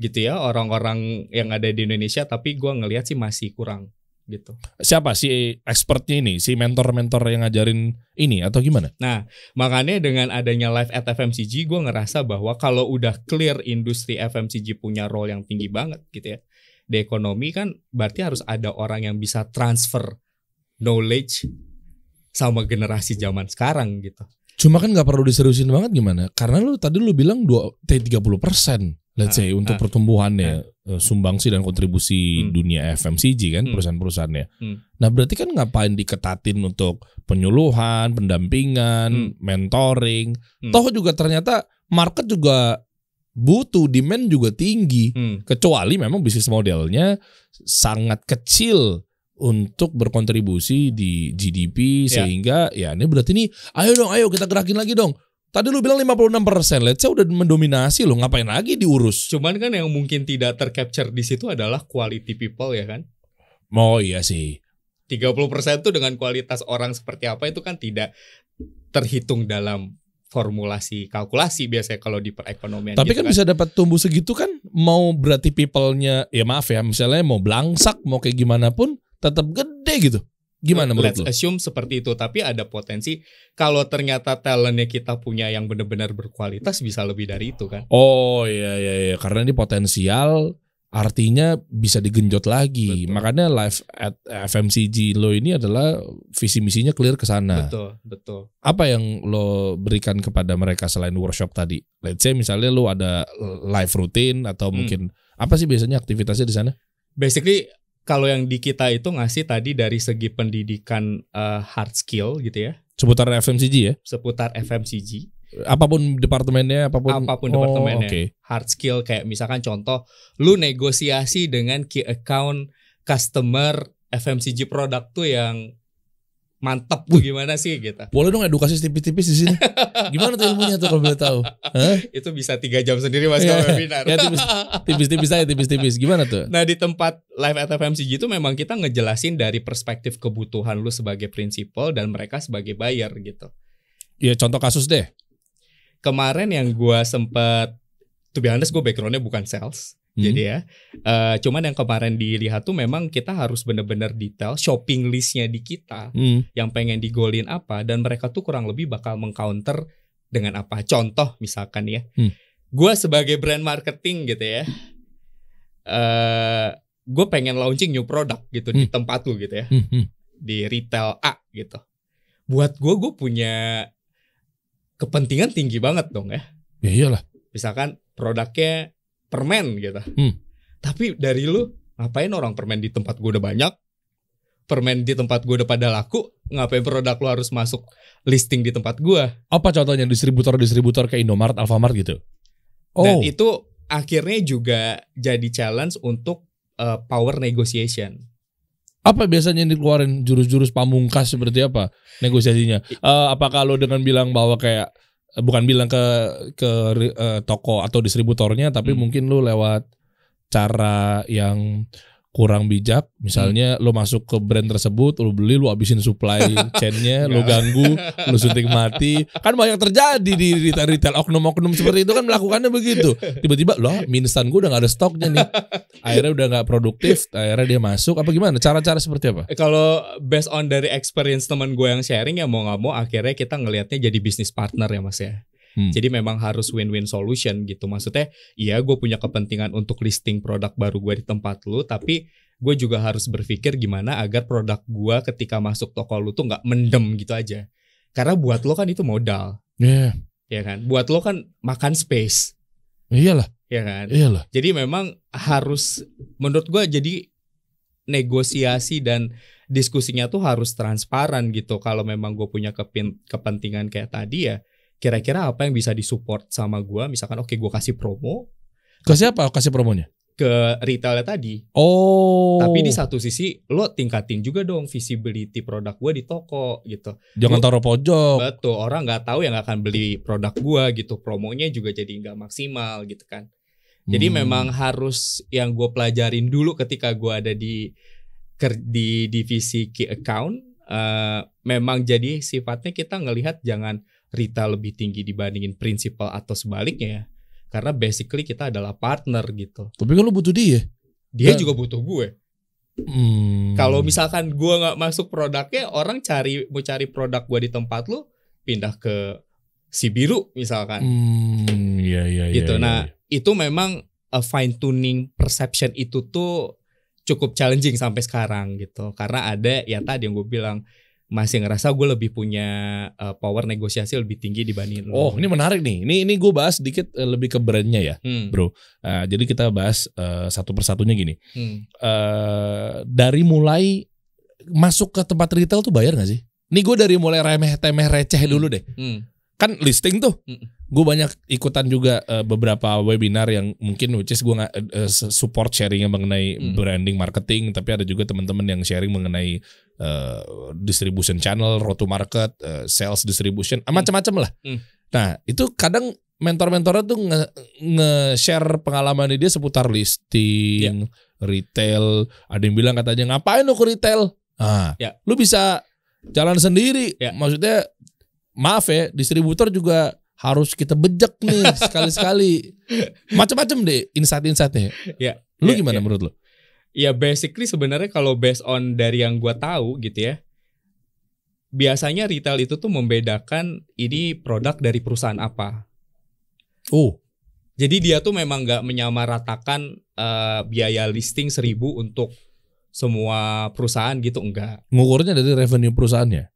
gitu ya orang-orang yang ada di Indonesia tapi gue ngelihat sih masih kurang gitu. Siapa si expertnya ini, si mentor-mentor yang ngajarin ini atau gimana? Nah, makanya dengan adanya live at FMCG, gue ngerasa bahwa kalau udah clear industri FMCG punya role yang tinggi banget gitu ya. Di ekonomi kan berarti harus ada orang yang bisa transfer knowledge sama generasi zaman sekarang gitu. Cuma kan nggak perlu diseriusin banget gimana? Karena lu tadi lu bilang dua eh, tiga puluh persen, let's say uh, untuk uh, pertumbuhannya uh, ah. eh, sumbangsi dan kontribusi uh, dunia FMCG kan uh, perusahaan-perusahaannya. Uh, Nah berarti kan ngapain diketatin untuk penyuluhan, pendampingan, uh, mentoring? Uh, Toh juga ternyata market juga butuh demand juga tinggi. Uh, Kecuali memang bisnis modelnya sangat kecil untuk berkontribusi di GDP ya. sehingga ya ini berarti nih ayo dong ayo kita gerakin lagi dong Tadi lu bilang 56 persen, let's say udah mendominasi lo, ngapain lagi diurus? Cuman kan yang mungkin tidak tercapture di situ adalah quality people ya kan? mau Oh iya sih. 30 persen tuh dengan kualitas orang seperti apa itu kan tidak terhitung dalam formulasi kalkulasi biasanya kalau di perekonomian. Tapi gitu kan, kan bisa dapat tumbuh segitu kan? Mau berarti people-nya ya maaf ya, misalnya mau belangsak mau kayak gimana pun tetap gede gitu. Gimana menurut Let's lo? assume seperti itu, tapi ada potensi kalau ternyata talentnya kita punya yang benar-benar berkualitas bisa lebih dari itu kan? Oh iya iya iya, karena ini potensial artinya bisa digenjot lagi. Betul. Makanya live at FMCG lo ini adalah visi misinya clear ke sana. Betul, betul. Apa yang lo berikan kepada mereka selain workshop tadi? Let's say misalnya lo ada live routine atau hmm. mungkin apa sih biasanya aktivitasnya di sana? Basically kalau yang di kita itu ngasih tadi dari segi pendidikan uh, hard skill gitu ya. Seputar FMCG ya? Seputar FMCG. Apapun departemennya, apapun apapun oh, departemennya. Okay. Hard skill kayak misalkan contoh lu negosiasi dengan key account customer FMCG produk tuh yang mantep bu, gimana sih gitu. Boleh dong edukasi tipis-tipis di sini. Gimana tuh ilmunya tuh kalau boleh tahu? Hah? Itu bisa tiga jam sendiri mas kalau iya. webinar. Ya, tipis-tipis aja tipis-tipis. Gimana tuh? Nah di tempat live at FMCG itu memang kita ngejelasin dari perspektif kebutuhan lu sebagai prinsipal dan mereka sebagai buyer gitu. Ya contoh kasus deh. Kemarin yang gua sempet, tuh be honest gue backgroundnya bukan sales hmm. jadi ya. Uh, cuman yang kemarin dilihat tuh memang kita harus benar-benar detail shopping listnya di kita, hmm. yang pengen digolin apa dan mereka tuh kurang lebih bakal mengcounter dengan apa. Contoh misalkan ya, hmm. gue sebagai brand marketing gitu ya, uh, eh, gue pengen launching new product gitu hmm. di tempat lu gitu ya, hmm, hmm. di retail A gitu. Buat gue, gue punya kepentingan tinggi banget dong ya. Ya iyalah. Misalkan produknya permen gitu. Hmm. Tapi dari lu ngapain orang permen di tempat gue udah banyak? Permen di tempat gue udah pada laku, ngapain produk lu harus masuk listing di tempat gue? Apa contohnya distributor-distributor ke Indomaret, Alfamart gitu? Oh. Dan itu akhirnya juga jadi challenge untuk uh, power negotiation apa biasanya yang dikeluarin jurus-jurus pamungkas seperti apa negosiasinya? Uh, apakah lo dengan bilang bahwa kayak bukan bilang ke ke uh, toko atau distributornya tapi hmm. mungkin lu lewat cara yang kurang bijak hmm. misalnya hmm. lo masuk ke brand tersebut lo beli lo abisin supply chainnya lo ganggu lo suntik mati kan banyak terjadi di retail retail oknum-oknum seperti itu kan melakukannya begitu tiba-tiba lo minstan gue udah gak ada stoknya nih akhirnya udah gak produktif akhirnya dia masuk apa gimana cara-cara seperti apa eh, kalau based on dari experience teman gue yang sharing ya mau nggak mau akhirnya kita ngelihatnya jadi bisnis partner ya mas ya Hmm. Jadi memang harus win-win solution gitu. Maksudnya, iya gue punya kepentingan untuk listing produk baru gue di tempat lu, tapi gue juga harus berpikir gimana agar produk gue ketika masuk toko lu tuh nggak mendem gitu aja. Karena buat lo kan itu modal. Iya. Yeah. Ya kan? Buat lo kan makan space. Iyalah. Ya kan? Iyalah. Jadi memang harus menurut gue jadi negosiasi dan diskusinya tuh harus transparan gitu. Kalau memang gue punya kepentingan kayak tadi ya, kira-kira apa yang bisa disupport sama gue misalkan oke okay, gue kasih promo ke siapa kasih promonya ke retailnya tadi. Oh. Tapi di satu sisi lo tingkatin juga dong visibility produk gue di toko gitu. Jangan taruh pojok. Betul. Orang nggak tahu yang akan beli produk gue gitu. Promonya juga jadi nggak maksimal gitu kan. Jadi hmm. memang harus yang gue pelajarin dulu ketika gue ada di di divisi key account. Uh, memang jadi sifatnya kita ngelihat jangan Rita lebih tinggi dibandingin prinsipal atau sebaliknya ya. Karena basically kita adalah partner gitu. Tapi kan lu butuh dia. Dia kan? juga butuh gue. Hmm. Kalau misalkan gue nggak masuk produknya, orang cari mau cari produk gue di tempat lu, pindah ke si biru misalkan. Hmm, iya, iya, iya gitu. Iya, ya, nah iya. itu memang a fine tuning perception itu tuh cukup challenging sampai sekarang gitu. Karena ada ya tadi yang gue bilang masih ngerasa gue lebih punya uh, power negosiasi lebih tinggi dibanding Oh ini menarik nih ini ini gue bahas sedikit eh, lebih ke brandnya ya hmm. bro uh, jadi kita bahas uh, satu persatunya gini hmm. uh, dari mulai masuk ke tempat retail tuh bayar gak sih? Ini gue dari mulai remeh temeh receh hmm. dulu deh hmm. kan listing tuh hmm gue banyak ikutan juga uh, beberapa webinar yang mungkin which is gue nggak uh, support sharingnya mengenai hmm. branding marketing tapi ada juga teman-teman yang sharing mengenai uh, distribution channel road to market uh, sales distribution ah, hmm. macam-macam lah hmm. nah itu kadang mentor-mentornya tuh nge-share nge pengalaman dia seputar listing yeah. retail ada yang bilang katanya ngapain lo ke retail ah yeah. lu bisa jalan sendiri yeah. maksudnya maaf ya distributor juga harus kita bejek nih sekali-sekali. Macam-macam deh insight-insightnya. Ya. Lu ya, gimana ya. menurut lu? Ya basically sebenarnya kalau based on dari yang gua tahu gitu ya. Biasanya retail itu tuh membedakan ini produk dari perusahaan apa. Oh. Jadi dia tuh memang nggak menyamaratakan uh, biaya listing seribu untuk semua perusahaan gitu enggak. Ngukurnya dari revenue perusahaannya.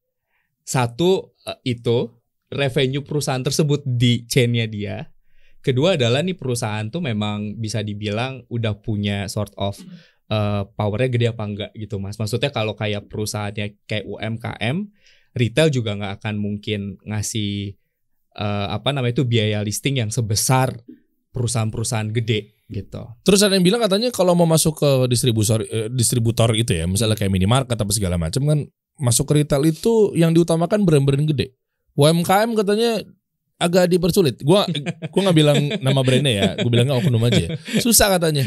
Satu uh, itu revenue perusahaan tersebut di chainnya dia. Kedua adalah nih perusahaan tuh memang bisa dibilang udah punya sort of uh, powernya gede apa enggak gitu mas. Maksudnya kalau kayak perusahaannya kayak UMKM, retail juga nggak akan mungkin ngasih uh, apa namanya itu biaya listing yang sebesar perusahaan-perusahaan gede gitu. Terus ada yang bilang katanya kalau mau masuk ke distributor eh, distributor itu ya, misalnya kayak minimarket atau segala macam kan masuk ke retail itu yang diutamakan brand-brand gede. UMKM katanya agak dipersulit. Gua gua nggak bilang nama brandnya ya, gua bilangnya oknum aja. Ya. Susah katanya.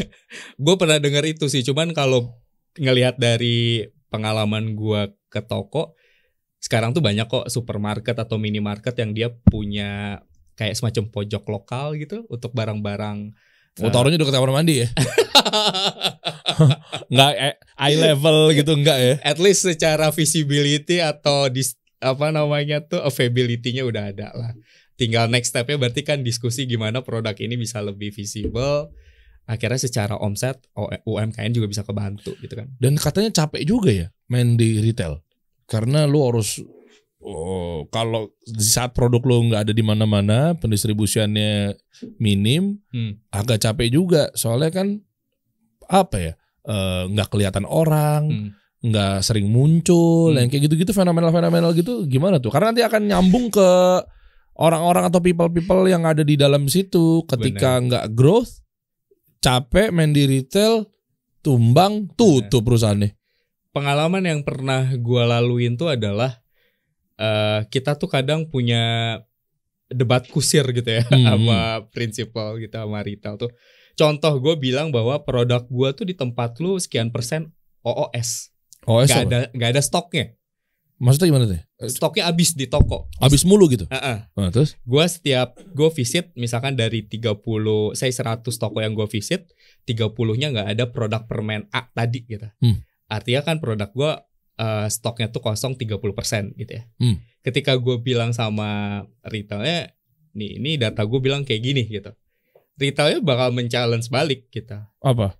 Gue pernah dengar itu sih, cuman kalau ngelihat dari pengalaman gua ke toko, sekarang tuh banyak kok supermarket atau minimarket yang dia punya kayak semacam pojok lokal gitu untuk barang-barang Oh, eh, taruhnya udah ke kamar mandi ya? Enggak eye eh, level gitu enggak ya? At least secara visibility atau dis apa namanya tuh availability-nya udah ada lah. Tinggal next step-nya berarti kan diskusi gimana produk ini bisa lebih visible. Akhirnya secara omset UMKM juga bisa kebantu gitu kan. Dan katanya capek juga ya main di retail. Karena lu harus oh, kalau di saat produk lu nggak ada di mana-mana, pendistribusiannya minim, hmm. agak capek juga. Soalnya kan apa ya eh, nggak uh, kelihatan orang. Hmm nggak sering muncul hmm. yang kayak gitu-gitu fenomenal-fenomenal gitu gimana tuh karena nanti akan nyambung ke orang-orang atau people-people yang ada di dalam situ ketika nggak growth capek main di retail tumbang tutup perusahaannya pengalaman yang pernah gua laluin tuh adalah uh, kita tuh kadang punya debat kusir gitu ya hmm. sama prinsipal gitu sama retail tuh contoh gue bilang bahwa produk gue tuh di tempat lu sekian persen OOS Oh, gak ada ya? gak ada stoknya. Maksudnya gimana tuh? Eh, stoknya habis di toko. Habis mulu gitu. Heeh. Uh -uh. Nah, terus gua setiap gua visit misalkan dari 30 saya 100 toko yang gua visit, 30-nya nggak ada produk permen A tadi gitu. Hmm. Artinya kan produk gua uh, stoknya tuh kosong 30% gitu ya. Hmm. Ketika gue bilang sama retailnya, nih ini data gue bilang kayak gini gitu. Retailnya bakal men-challenge balik gitu. Apa?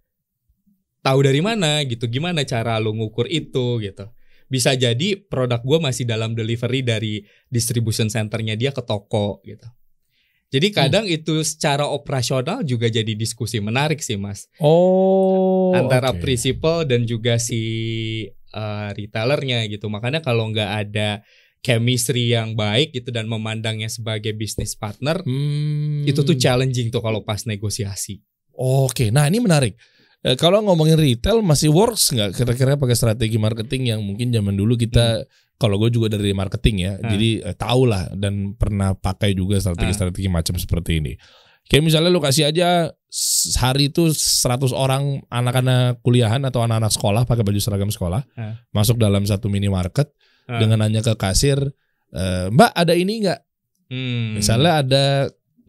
tahu dari mana gitu gimana cara lo ngukur itu gitu bisa jadi produk gue masih dalam delivery dari distribution centernya dia ke toko gitu jadi hmm. kadang hmm. itu secara operasional juga jadi diskusi menarik sih mas oh antara okay. prinsipal dan juga si uh, retailernya gitu makanya kalau nggak ada chemistry yang baik gitu dan memandangnya sebagai bisnis partner hmm. itu tuh challenging tuh kalau pas negosiasi. Oke, nah ini menarik. Eh, kalau ngomongin retail masih works nggak kira-kira pakai strategi marketing yang mungkin zaman dulu kita hmm. kalau gue juga dari marketing ya, hmm. jadi eh, tau lah dan pernah pakai juga strategi-strategi hmm. macam seperti ini. Kayak misalnya lo kasih aja hari itu 100 orang anak-anak kuliahan atau anak-anak sekolah pakai baju seragam sekolah hmm. masuk dalam satu minimarket hmm. dengan nanya ke kasir, e, "Mbak, ada ini nggak?" Hmm. Misalnya ada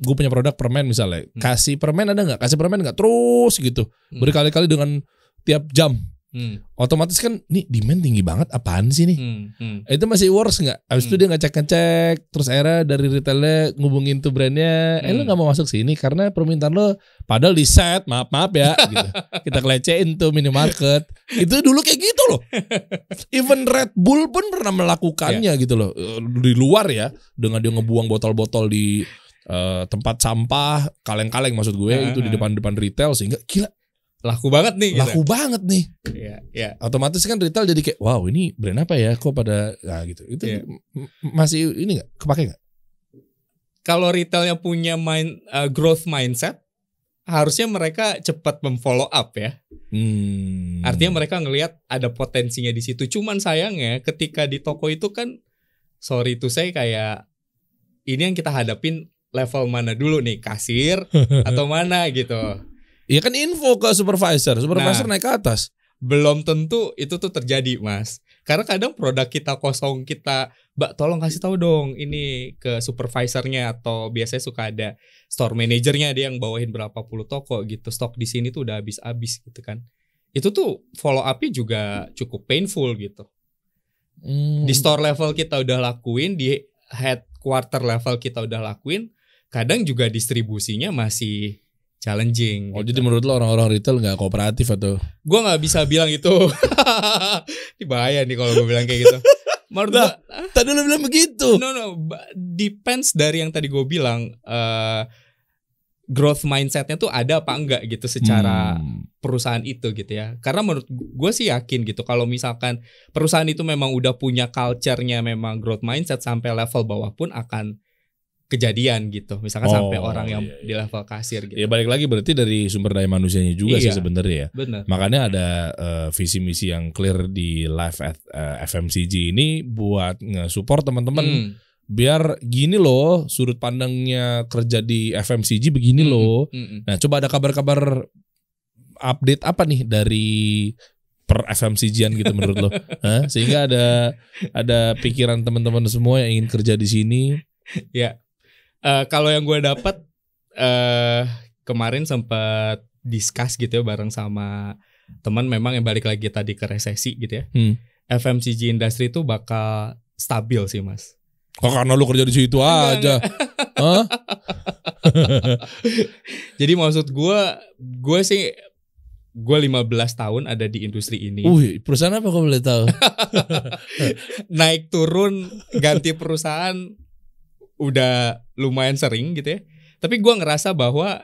gue punya produk permen misalnya hmm. kasih permen ada nggak kasih permen nggak terus gitu hmm. berkali-kali dengan tiap jam hmm. otomatis kan nih demand tinggi banget apaan sih nih hmm. Hmm. itu masih worse nggak abis hmm. itu dia ngecek ngecek terus era dari retailnya ngubungin tuh brandnya eh, hmm. eh lo nggak mau masuk sini karena permintaan lo padahal di set maaf maaf ya gitu. kita kelecehin tuh minimarket itu dulu kayak gitu loh even Red Bull pun pernah melakukannya yeah. gitu loh eh, di luar ya dengan dia ngebuang botol-botol di Eh, tempat sampah kaleng-kaleng maksud gue uh, itu di depan-depan retail sehingga gila laku banget nih gitu. laku gitu. banget nih yeah, yeah. otomatis kan retail jadi kayak wow ini brand apa ya kok pada nah gitu itu yeah. masih ini nggak kepake nggak kalau retailnya punya mind uh, eh, growth mindset harusnya mereka cepat memfollow up ya. Hmm. Artinya mereka ngelihat ada potensinya di situ. Cuman sayangnya ketika di toko itu kan sorry to say kayak ini yang kita hadapin level mana dulu nih kasir atau mana gitu ya kan info ke supervisor supervisor nah, naik ke atas belum tentu itu tuh terjadi mas karena kadang produk kita kosong kita mbak tolong kasih tahu dong ini ke supervisornya atau biasanya suka ada store manajernya dia yang bawain berapa puluh toko gitu stok di sini tuh udah habis habis gitu kan itu tuh follow upnya juga cukup painful gitu hmm. di store level kita udah lakuin di headquarter level kita udah lakuin kadang juga distribusinya masih challenging. Oh gitu. jadi menurut lo orang-orang retail nggak kooperatif atau? Gue nggak bisa bilang itu. Ini bahaya nih kalau gue bilang kayak gitu. Menurut nah, tadi lo bilang begitu. No no, depends dari yang tadi gue bilang. Uh, growth mindsetnya tuh ada apa enggak gitu secara hmm. perusahaan itu gitu ya karena menurut gue sih yakin gitu kalau misalkan perusahaan itu memang udah punya culture-nya memang growth mindset sampai level bawah pun akan kejadian gitu misalkan oh, sampai orang yang iya, iya. di level kasir gitu ya balik lagi berarti dari sumber daya manusianya juga iya, sih sebenarnya ya bener. makanya ada uh, visi misi yang clear di live at uh, eh, FMCG ini buat nge-support teman-teman hmm. biar gini loh sudut pandangnya kerja di FMCG begini hmm. loh hmm, hmm. nah coba ada kabar-kabar update apa nih dari per FMCG-an gitu menurut lo Hah? sehingga ada ada pikiran teman-teman semua yang ingin kerja di sini ya uh, kalau yang gue dapat uh, eh, kemarin sempat discuss gitu ya bareng sama teman memang yang balik lagi tadi ke resesi gitu ya. Hmm. FMCG industri itu bakal stabil sih mas. Oh, karena lu kerja di situ aja. Jadi maksud gue, gue sih gue 15 tahun ada di industri ini. Wih, perusahaan apa kau boleh tahu? Naik turun ganti perusahaan udah lumayan sering gitu ya. Tapi gue ngerasa bahwa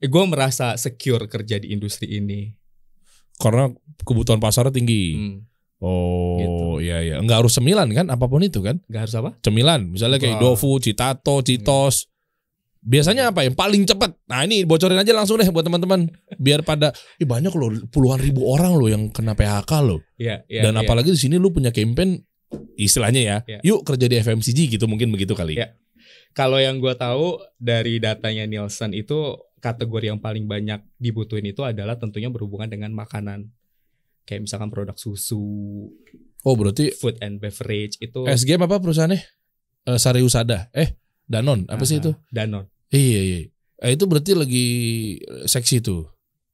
eh, gue merasa secure kerja di industri ini. Karena kebutuhan pasar tinggi. Hmm. Oh gitu. iya iya nggak harus cemilan kan apapun itu kan nggak harus apa cemilan misalnya kayak wow. dofu, citato, iya. citos Biasanya apa yang paling cepat? Nah ini bocorin aja langsung deh buat teman-teman biar pada Ih, banyak loh puluhan ribu orang loh yang kena PHK loh. Iya, yeah, Dan yeah. apalagi di sini lu punya campaign istilahnya ya, ya. yuk kerja di FMCG gitu mungkin begitu kali. Ya. Kalau yang gue tahu dari datanya Nielsen itu kategori yang paling banyak dibutuhin itu adalah tentunya berhubungan dengan makanan. Kayak misalkan produk susu. Oh berarti food and beverage itu. SGM apa perusahaannya? Uh, Sari Usada. Eh Danon apa sih ah, itu? Danon. Iya iya. Eh, itu berarti lagi seksi tuh.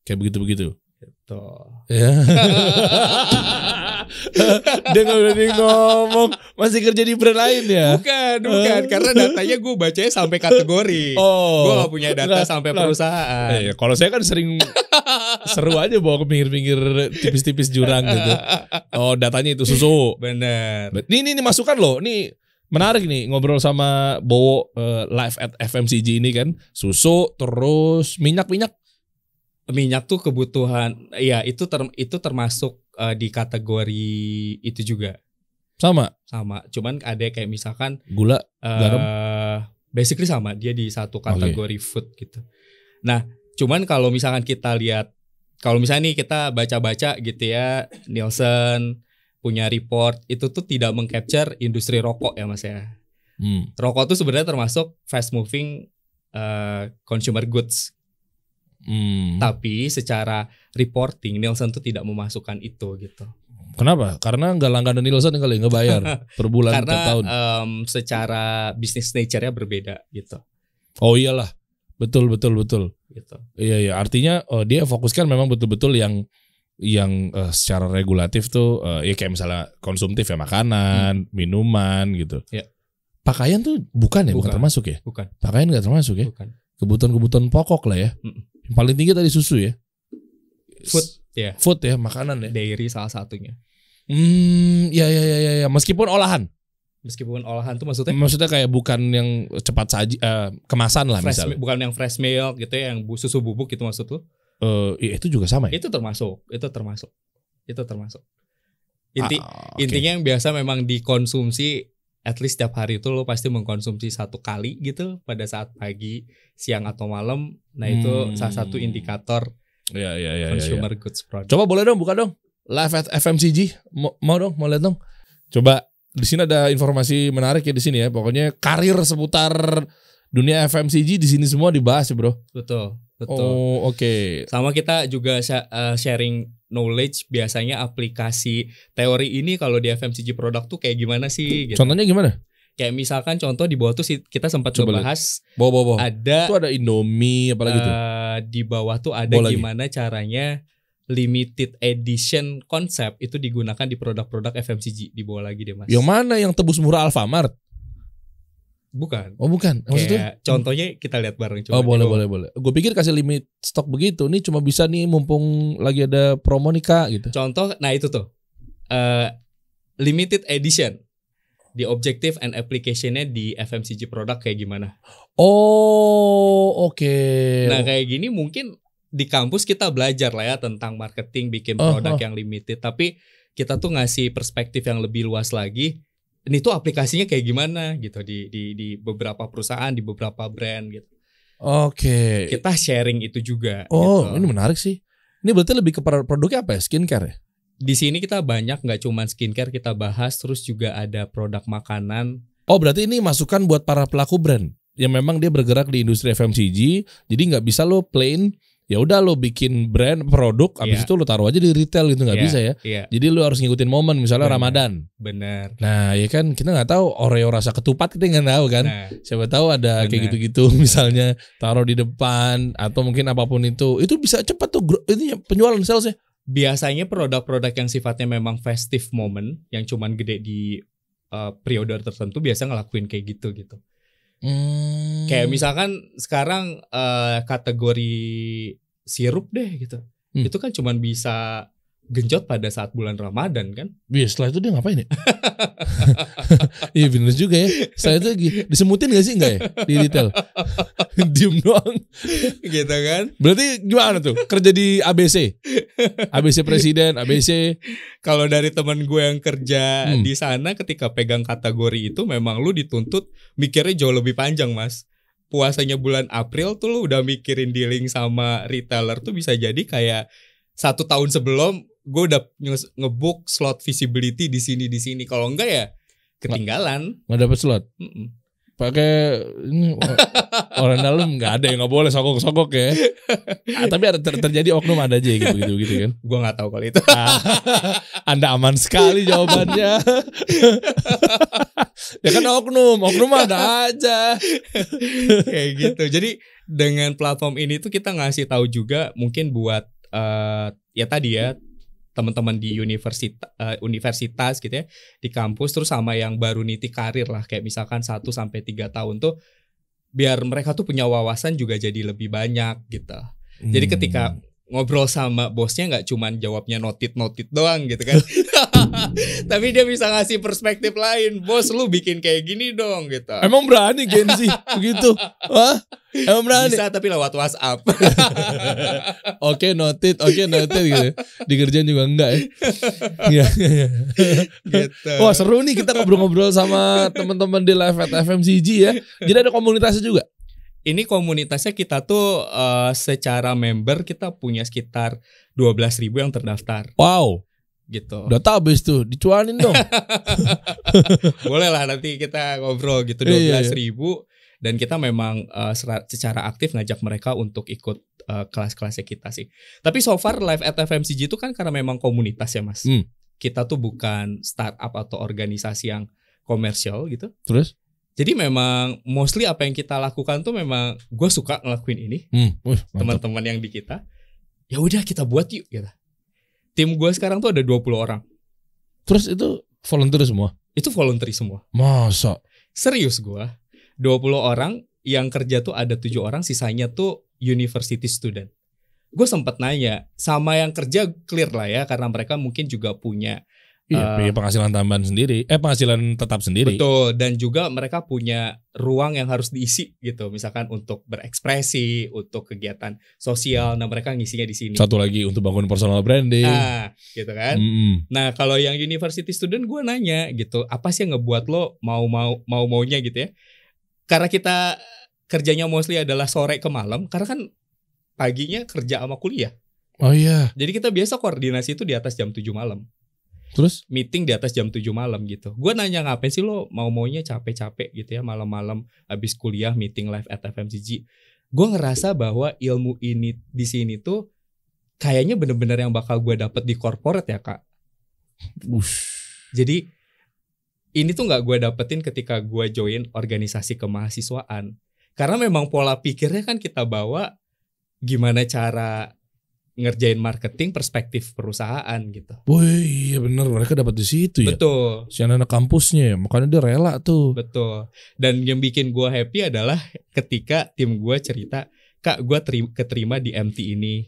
Kayak begitu-begitu. Betul. Gitu. Ya. dia udah berani ngomong masih kerja di brand lain ya? Bukan, bukan. Eh. Karena datanya gue bacanya sampai kategori. Oh. Gue gak punya data nah, sampai perusahaan. Eh, kalau saya kan sering seru aja bawa ke pinggir-pinggir tipis-tipis jurang gitu. Oh, datanya itu susu. Bener. Ini ini, ini masukan loh. Ini menarik nih ngobrol sama Bowo uh, live at FMCG ini kan. Susu terus minyak-minyak minyak tuh kebutuhan ya itu term, itu termasuk uh, di kategori itu juga. Sama. Sama, cuman ada kayak misalkan gula, uh, garam. Basically sama, dia di satu kategori okay. food gitu. Nah, cuman kalau misalkan kita lihat kalau misalnya nih kita baca-baca gitu ya Nielsen punya report itu tuh tidak mengcapture industri rokok ya Mas ya. Hmm. Rokok tuh sebenarnya termasuk fast moving uh, consumer goods Hmm. Tapi secara reporting Nielsen tuh tidak memasukkan itu gitu. Kenapa? Karena nggak langganan Nielsen kali nggak bayar per bulan per tahun. Um, secara bisnis nature-nya berbeda gitu. Oh iyalah, betul betul betul. Gitu. Iya iya. Artinya oh, dia fokuskan memang betul-betul yang yang uh, secara regulatif tuh uh, ya kayak misalnya konsumtif ya makanan, hmm. minuman gitu. Ya. Pakaian tuh bukan ya, bukan, bukan termasuk ya. Bukan. Pakaian nggak termasuk ya. Bukan. Kebutuhan-kebutuhan pokok lah ya. Mm yang paling tinggi tadi susu ya. Food ya. Yeah. Food ya, makanan ya. Dairy salah satunya. Hmm, ya ya ya ya ya. Meskipun olahan. Meskipun olahan tuh maksudnya maksudnya kayak bukan yang cepat saji uh, kemasan lah fresh, misalnya. Bukan yang fresh milk gitu ya, yang susu bubuk gitu maksud tuh Eh, uh, itu juga sama ya. Itu termasuk, itu termasuk. Itu termasuk. Inti ah, okay. intinya yang biasa memang dikonsumsi at least setiap hari itu lo pasti mengkonsumsi satu kali gitu pada saat pagi, siang atau malam. Nah, itu hmm. salah satu indikator ya, ya, ya, consumer ya, yeah. goods product. Coba boleh dong buka dong live at FMCG. Mau, mau dong, mau lihat dong. Coba di sini ada informasi menarik ya di sini ya. Pokoknya karir seputar dunia FMCG di sini semua dibahas ya, Bro. Betul. Betul. Oh, oke. Okay. Sama kita juga eh, sharing knowledge biasanya aplikasi teori ini kalau di FMCG produk tuh kayak gimana sih gitu. Contohnya gimana? Kayak misalkan contoh di bawah tuh kita sempat Coba bahas Bawah-bawah. bawah. ada itu ada Indomie apalagi tuh. Eh, di bawah tuh ada bawah gimana lagi. caranya limited edition konsep itu digunakan di produk-produk FMCG di bawah lagi deh Mas. Yang mana yang tebus murah Alfamart? Bukan. Oh bukan. Maksudnya? Kayak, contohnya kita lihat bareng. Coba oh boleh boleh boleh. Gue pikir kasih limit stok begitu. ini cuma bisa nih mumpung lagi ada promo nih kak gitu. Contoh, nah itu tuh uh, limited edition di objective and application-nya di FMCG produk kayak gimana? Oh, oke. Okay. Nah, kayak gini mungkin di kampus kita belajar lah ya tentang marketing bikin oh, produk uh oh. -huh. yang limited, tapi kita tuh ngasih perspektif yang lebih luas lagi ini tuh aplikasinya kayak gimana gitu di di di beberapa perusahaan di beberapa brand gitu. Oke. Okay. Kita sharing itu juga. Oh, gitu. ini menarik sih. Ini berarti lebih ke produknya apa ya? Skincare ya? Di sini kita banyak nggak cuma skincare kita bahas, terus juga ada produk makanan. Oh, berarti ini masukan buat para pelaku brand yang memang dia bergerak di industri FMCG, jadi nggak bisa lo plain ya udah lo bikin brand produk habis yeah. itu lo taruh aja di retail gitu nggak yeah. bisa ya yeah. jadi lo harus ngikutin momen misalnya bener. Ramadan bener nah ya kan kita nggak tahu Oreo rasa ketupat kita nggak tahu kan nah. siapa tahu ada bener. kayak gitu-gitu misalnya taruh di depan atau mungkin apapun itu itu bisa cepat tuh ini penjualan salesnya biasanya produk-produk yang sifatnya memang festive moment yang cuman gede di uh, periode tertentu biasa ngelakuin kayak gitu gitu Hmm. Kayak misalkan sekarang uh, kategori sirup deh gitu. Hmm. Itu kan cuman bisa genjot pada saat bulan Ramadan kan? Iya, setelah itu dia ngapain ya? iya bener juga ya. Saya itu disemutin gak sih enggak ya di detail? Diem doang. gitu kan? Berarti gimana tuh? Kerja di ABC. ABC presiden, ABC. Kalau dari teman gue yang kerja hmm. di sana ketika pegang kategori itu memang lu dituntut mikirnya jauh lebih panjang, Mas puasanya bulan April tuh lu udah mikirin dealing sama retailer tuh bisa jadi kayak satu tahun sebelum gue udah ngebook slot visibility di sini di sini kalau enggak ya ketinggalan nggak dapet slot mm -mm. pakai ini orang dalam nggak ada yang nggak boleh sokok sokok ya ah, tapi ada ter terjadi oknum ada aja gitu gitu gitu kan gue nggak tahu kalau itu ah, anda aman sekali jawabannya ya kan oknum oknum ada aja kayak gitu jadi dengan platform ini tuh kita ngasih tahu juga mungkin buat uh, ya tadi ya teman-teman di universitas uh, eh, universitas gitu ya di kampus terus sama yang baru niti karir lah kayak misalkan 1 sampai tiga tahun tuh biar mereka tuh punya wawasan juga jadi lebih banyak gitu. Hmm. Jadi ketika hmm ngobrol sama bosnya nggak cuman jawabnya notit notit doang gitu kan tapi dia bisa ngasih perspektif lain bos lu bikin kayak gini dong gitu emang berani Gen Z begitu Wah, emang berani bisa tapi lewat WhatsApp oke okay, notit oke okay, notit gitu ya. di kerjaan juga enggak ya iya, iya, iya. gitu. wah seru nih kita ngobrol-ngobrol sama teman-teman di live at FMCG ya jadi ada komunitasnya juga ini komunitasnya kita tuh uh, secara member kita punya sekitar ribu yang terdaftar. Wow. Gitu. habis tuh dicuanin dong. Boleh lah nanti kita ngobrol gitu iya. iya, iya. ribu dan kita memang uh, secara aktif ngajak mereka untuk ikut uh, kelas-kelasnya kita sih. Tapi so far live at FMCG itu kan karena memang komunitas ya, Mas. Hmm. Kita tuh bukan startup atau organisasi yang komersial gitu. Terus jadi memang mostly apa yang kita lakukan tuh memang gue suka ngelakuin ini. Hmm. Teman-teman yang di kita, ya udah kita buat yuk gitu. Tim gue sekarang tuh ada 20 orang. Terus itu volunteer semua? Itu volunteer semua. Masa? Serius gue. 20 orang yang kerja tuh ada tujuh orang, sisanya tuh university student. Gue sempat nanya sama yang kerja clear lah ya karena mereka mungkin juga punya Iya, uh, penghasilan tambahan sendiri, eh penghasilan tetap sendiri. Betul, dan juga mereka punya ruang yang harus diisi gitu, misalkan untuk berekspresi, untuk kegiatan sosial, nah mereka ngisinya di sini. Satu lagi untuk bangun personal branding. Nah, gitu kan. Mm. Nah, kalau yang university student gue nanya gitu, apa sih yang ngebuat lo mau mau mau maunya gitu ya? Karena kita kerjanya mostly adalah sore ke malam, karena kan paginya kerja sama kuliah. Oh iya. Jadi kita biasa koordinasi itu di atas jam 7 malam. Terus meeting di atas jam 7 malam gitu. Gue nanya ngapain sih lo mau maunya capek-capek gitu ya malam-malam abis kuliah meeting live at FMCG. Gue ngerasa bahwa ilmu ini di sini tuh kayaknya bener-bener yang bakal gue dapet di corporate ya kak. Ush. Jadi ini tuh nggak gue dapetin ketika gue join organisasi kemahasiswaan. Karena memang pola pikirnya kan kita bawa gimana cara ngerjain marketing perspektif perusahaan gitu. Wih, iya bener mereka dapat di situ ya. Betul. Si anak, anak kampusnya ya, makanya dia rela tuh. Betul. Dan yang bikin gue happy adalah ketika tim gue cerita, kak gue terima, keterima di MT ini.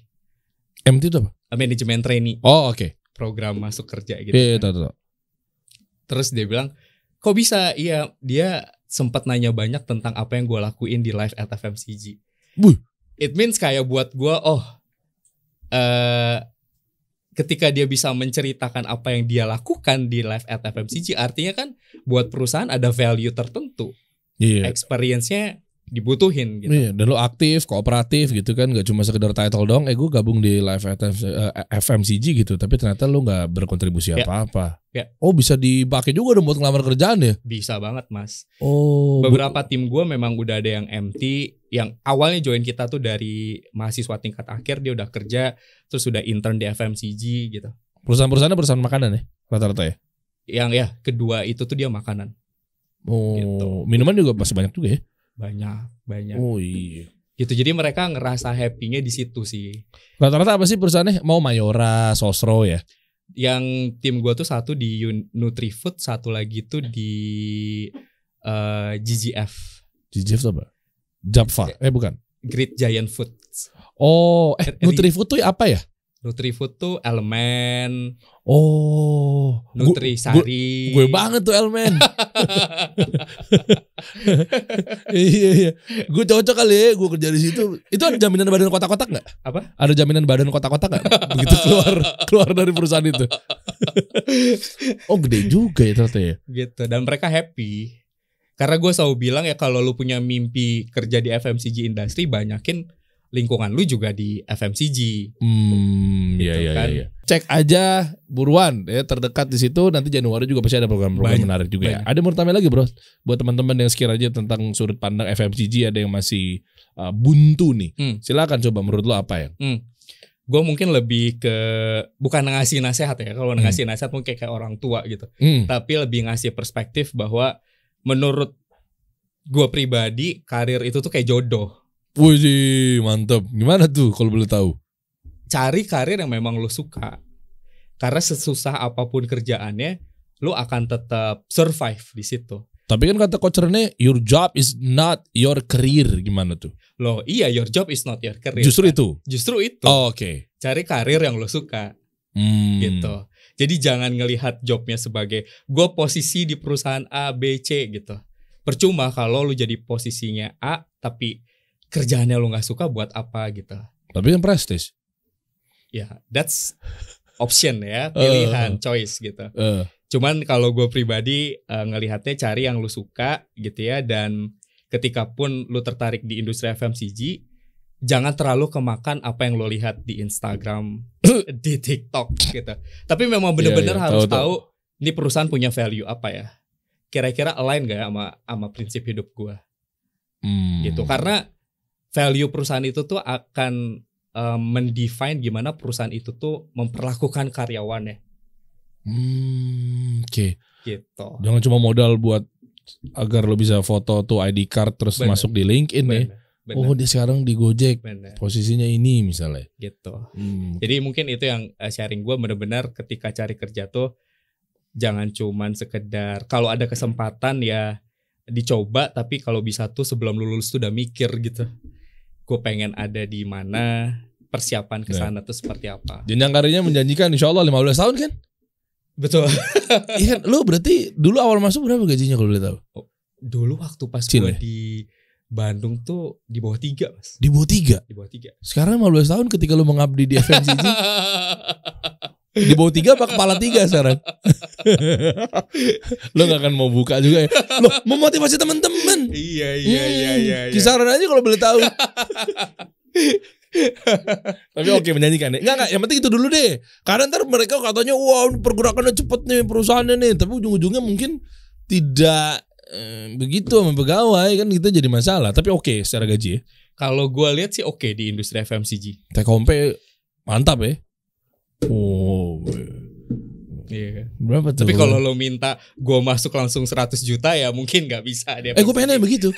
MT itu apa? Manajemen trainee. Oh oke. Okay. Program masuk kerja gitu. Iya, iya kan. Terus dia bilang, kok bisa? Iya, dia sempat nanya banyak tentang apa yang gue lakuin di live at FMCG. Buh. It means kayak buat gue, oh uh, ketika dia bisa menceritakan apa yang dia lakukan di live at FMCG artinya kan buat perusahaan ada value tertentu yeah. experience-nya dibutuhin gitu. Iya, dan lo aktif, kooperatif gitu kan, gak cuma sekedar title dong. Eh gue gabung di live FMCG eh, gitu, tapi ternyata lo gak berkontribusi iya. apa-apa. Ya. ya. Oh bisa dipakai juga dong buat ngelamar kerjaan ya? Bisa banget mas. Oh. Beberapa tim gue memang udah ada yang MT, yang awalnya join kita tuh dari mahasiswa tingkat akhir dia udah kerja, terus udah intern di FMCG gitu. Perusahaan-perusahaannya perusahaan makanan ya, rata-rata ya? Yang ya kedua itu tuh dia makanan. Oh, gitu. minuman juga masih banyak juga ya? Banyak, banyak. Oh iya. Gitu. Jadi mereka ngerasa happy-nya di situ sih. Rata-rata apa sih perusahaannya? Mau Mayora, Sosro ya? Yang tim gua tuh satu di Nutrifood, satu lagi tuh di uh, GGF. GGF apa? Japfa. Eh bukan. Great Giant Food. Oh, eh Nutrifood tuh apa ya? Nutrifood tuh elemen. Oh, Nutrisari. Gue, gue banget tuh elemen. iya iya. Gue cocok kali ya, gue kerja di situ. Itu ada jaminan badan kotak-kotak nggak? Apa? Ada jaminan badan kotak-kotak nggak? Begitu keluar keluar dari perusahaan itu. oh gede juga ya ternyata ya. Gitu. Dan mereka happy. Karena gue selalu bilang ya kalau lu punya mimpi kerja di FMCG industri banyakin lingkungan lu juga di FMCG. Hmm, iya, gitu iya, kan. iya, iya. Cek aja buruan ya terdekat di situ nanti Januari juga pasti ada program-program menarik juga ya. banyak. ya. Ada menurut lagi, Bro. Buat teman-teman yang sekiranya tentang sudut pandang FMCG ada yang masih uh, buntu nih. Hmm. Silakan coba menurut lu apa ya? Hmm. Gue mungkin lebih ke bukan ngasih nasihat ya. Kalau hmm. ngasih nasihat mungkin kayak orang tua gitu. Hmm. Tapi lebih ngasih perspektif bahwa menurut gue pribadi karir itu tuh kayak jodoh Wih, mantep, Gimana tuh kalau boleh tahu? Cari karir yang memang lo suka. Karena sesusah apapun kerjaannya, lo akan tetap survive di situ. Tapi kan kata coach Rene, your job is not your career. Gimana tuh? Lo iya your job is not your career. Justru kan? itu? Justru itu. Oh, oke. Okay. Cari karir yang lo suka. Hmm. Gitu. Jadi jangan ngelihat jobnya sebagai gue posisi di perusahaan A, B, C gitu. Percuma kalau lo jadi posisinya A tapi kerjaannya lo nggak suka buat apa gitu tapi yang prestis ya yeah, that's option ya eh, pilihan uh, choice gitu uh. cuman kalau gue pribadi uh, ngelihatnya cari yang lu suka gitu ya dan ketika pun lu tertarik di industri FMCG jangan terlalu kemakan apa yang lo lihat di Instagram di TikTok gitu tapi memang iya, bener-bener yeah, yeah, harus tahu, ini perusahaan punya value apa ya kira-kira align gak ya sama sama prinsip hidup gue hmm. gitu karena value perusahaan itu tuh akan uh, mendefine gimana perusahaan itu tuh memperlakukan karyawannya. Hmm, oke. Okay. Gitu. Jangan cuma modal buat agar lo bisa foto tuh ID card terus Bener. masuk di LinkedIn ya. Bener. Bener. Oh dia sekarang di Gojek Bener. posisinya ini misalnya. Gitu. Hmm. Jadi mungkin itu yang eh, sharing gue benar-benar ketika cari kerja tuh jangan cuman sekedar kalau ada kesempatan ya dicoba tapi kalau bisa tuh sebelum lulus tuh udah mikir gitu gue pengen ada di mana persiapan ke nah. sana tuh seperti apa jenjang karirnya menjanjikan insya Allah 15 tahun kan betul iya kan lo berarti dulu awal masuk berapa gajinya kalau boleh tahu oh, dulu waktu pas gue ya? di Bandung tuh di bawah tiga mas di bawah tiga di bawah tiga sekarang 15 tahun ketika lo mengabdi di FMCG Di bawah tiga apa kepala tiga sekarang? lo gak akan mau buka juga ya? Lo memotivasi teman-teman. Iya, iya, iya, hmm, iya, iya. Kisaran aja kalau boleh tahu. Tapi oke menyanyikan deh. Enggak enggak, yang penting itu dulu deh. Karena ntar mereka katanya wow pergerakannya cepet nih perusahaannya nih, tapi ujung-ujungnya mungkin tidak eh, begitu sama pegawai kan kita jadi masalah. Tapi oke secara gaji ya. Kalau gue lihat sih oke di industri FMCG. Take mantap ya. Oh. Iya. Kan? Berapa tuh? Tapi kalau lo minta gue masuk langsung 100 juta ya mungkin nggak bisa dia. Eh gue pengen begitu.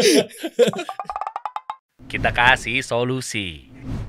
Kita kasih solusi.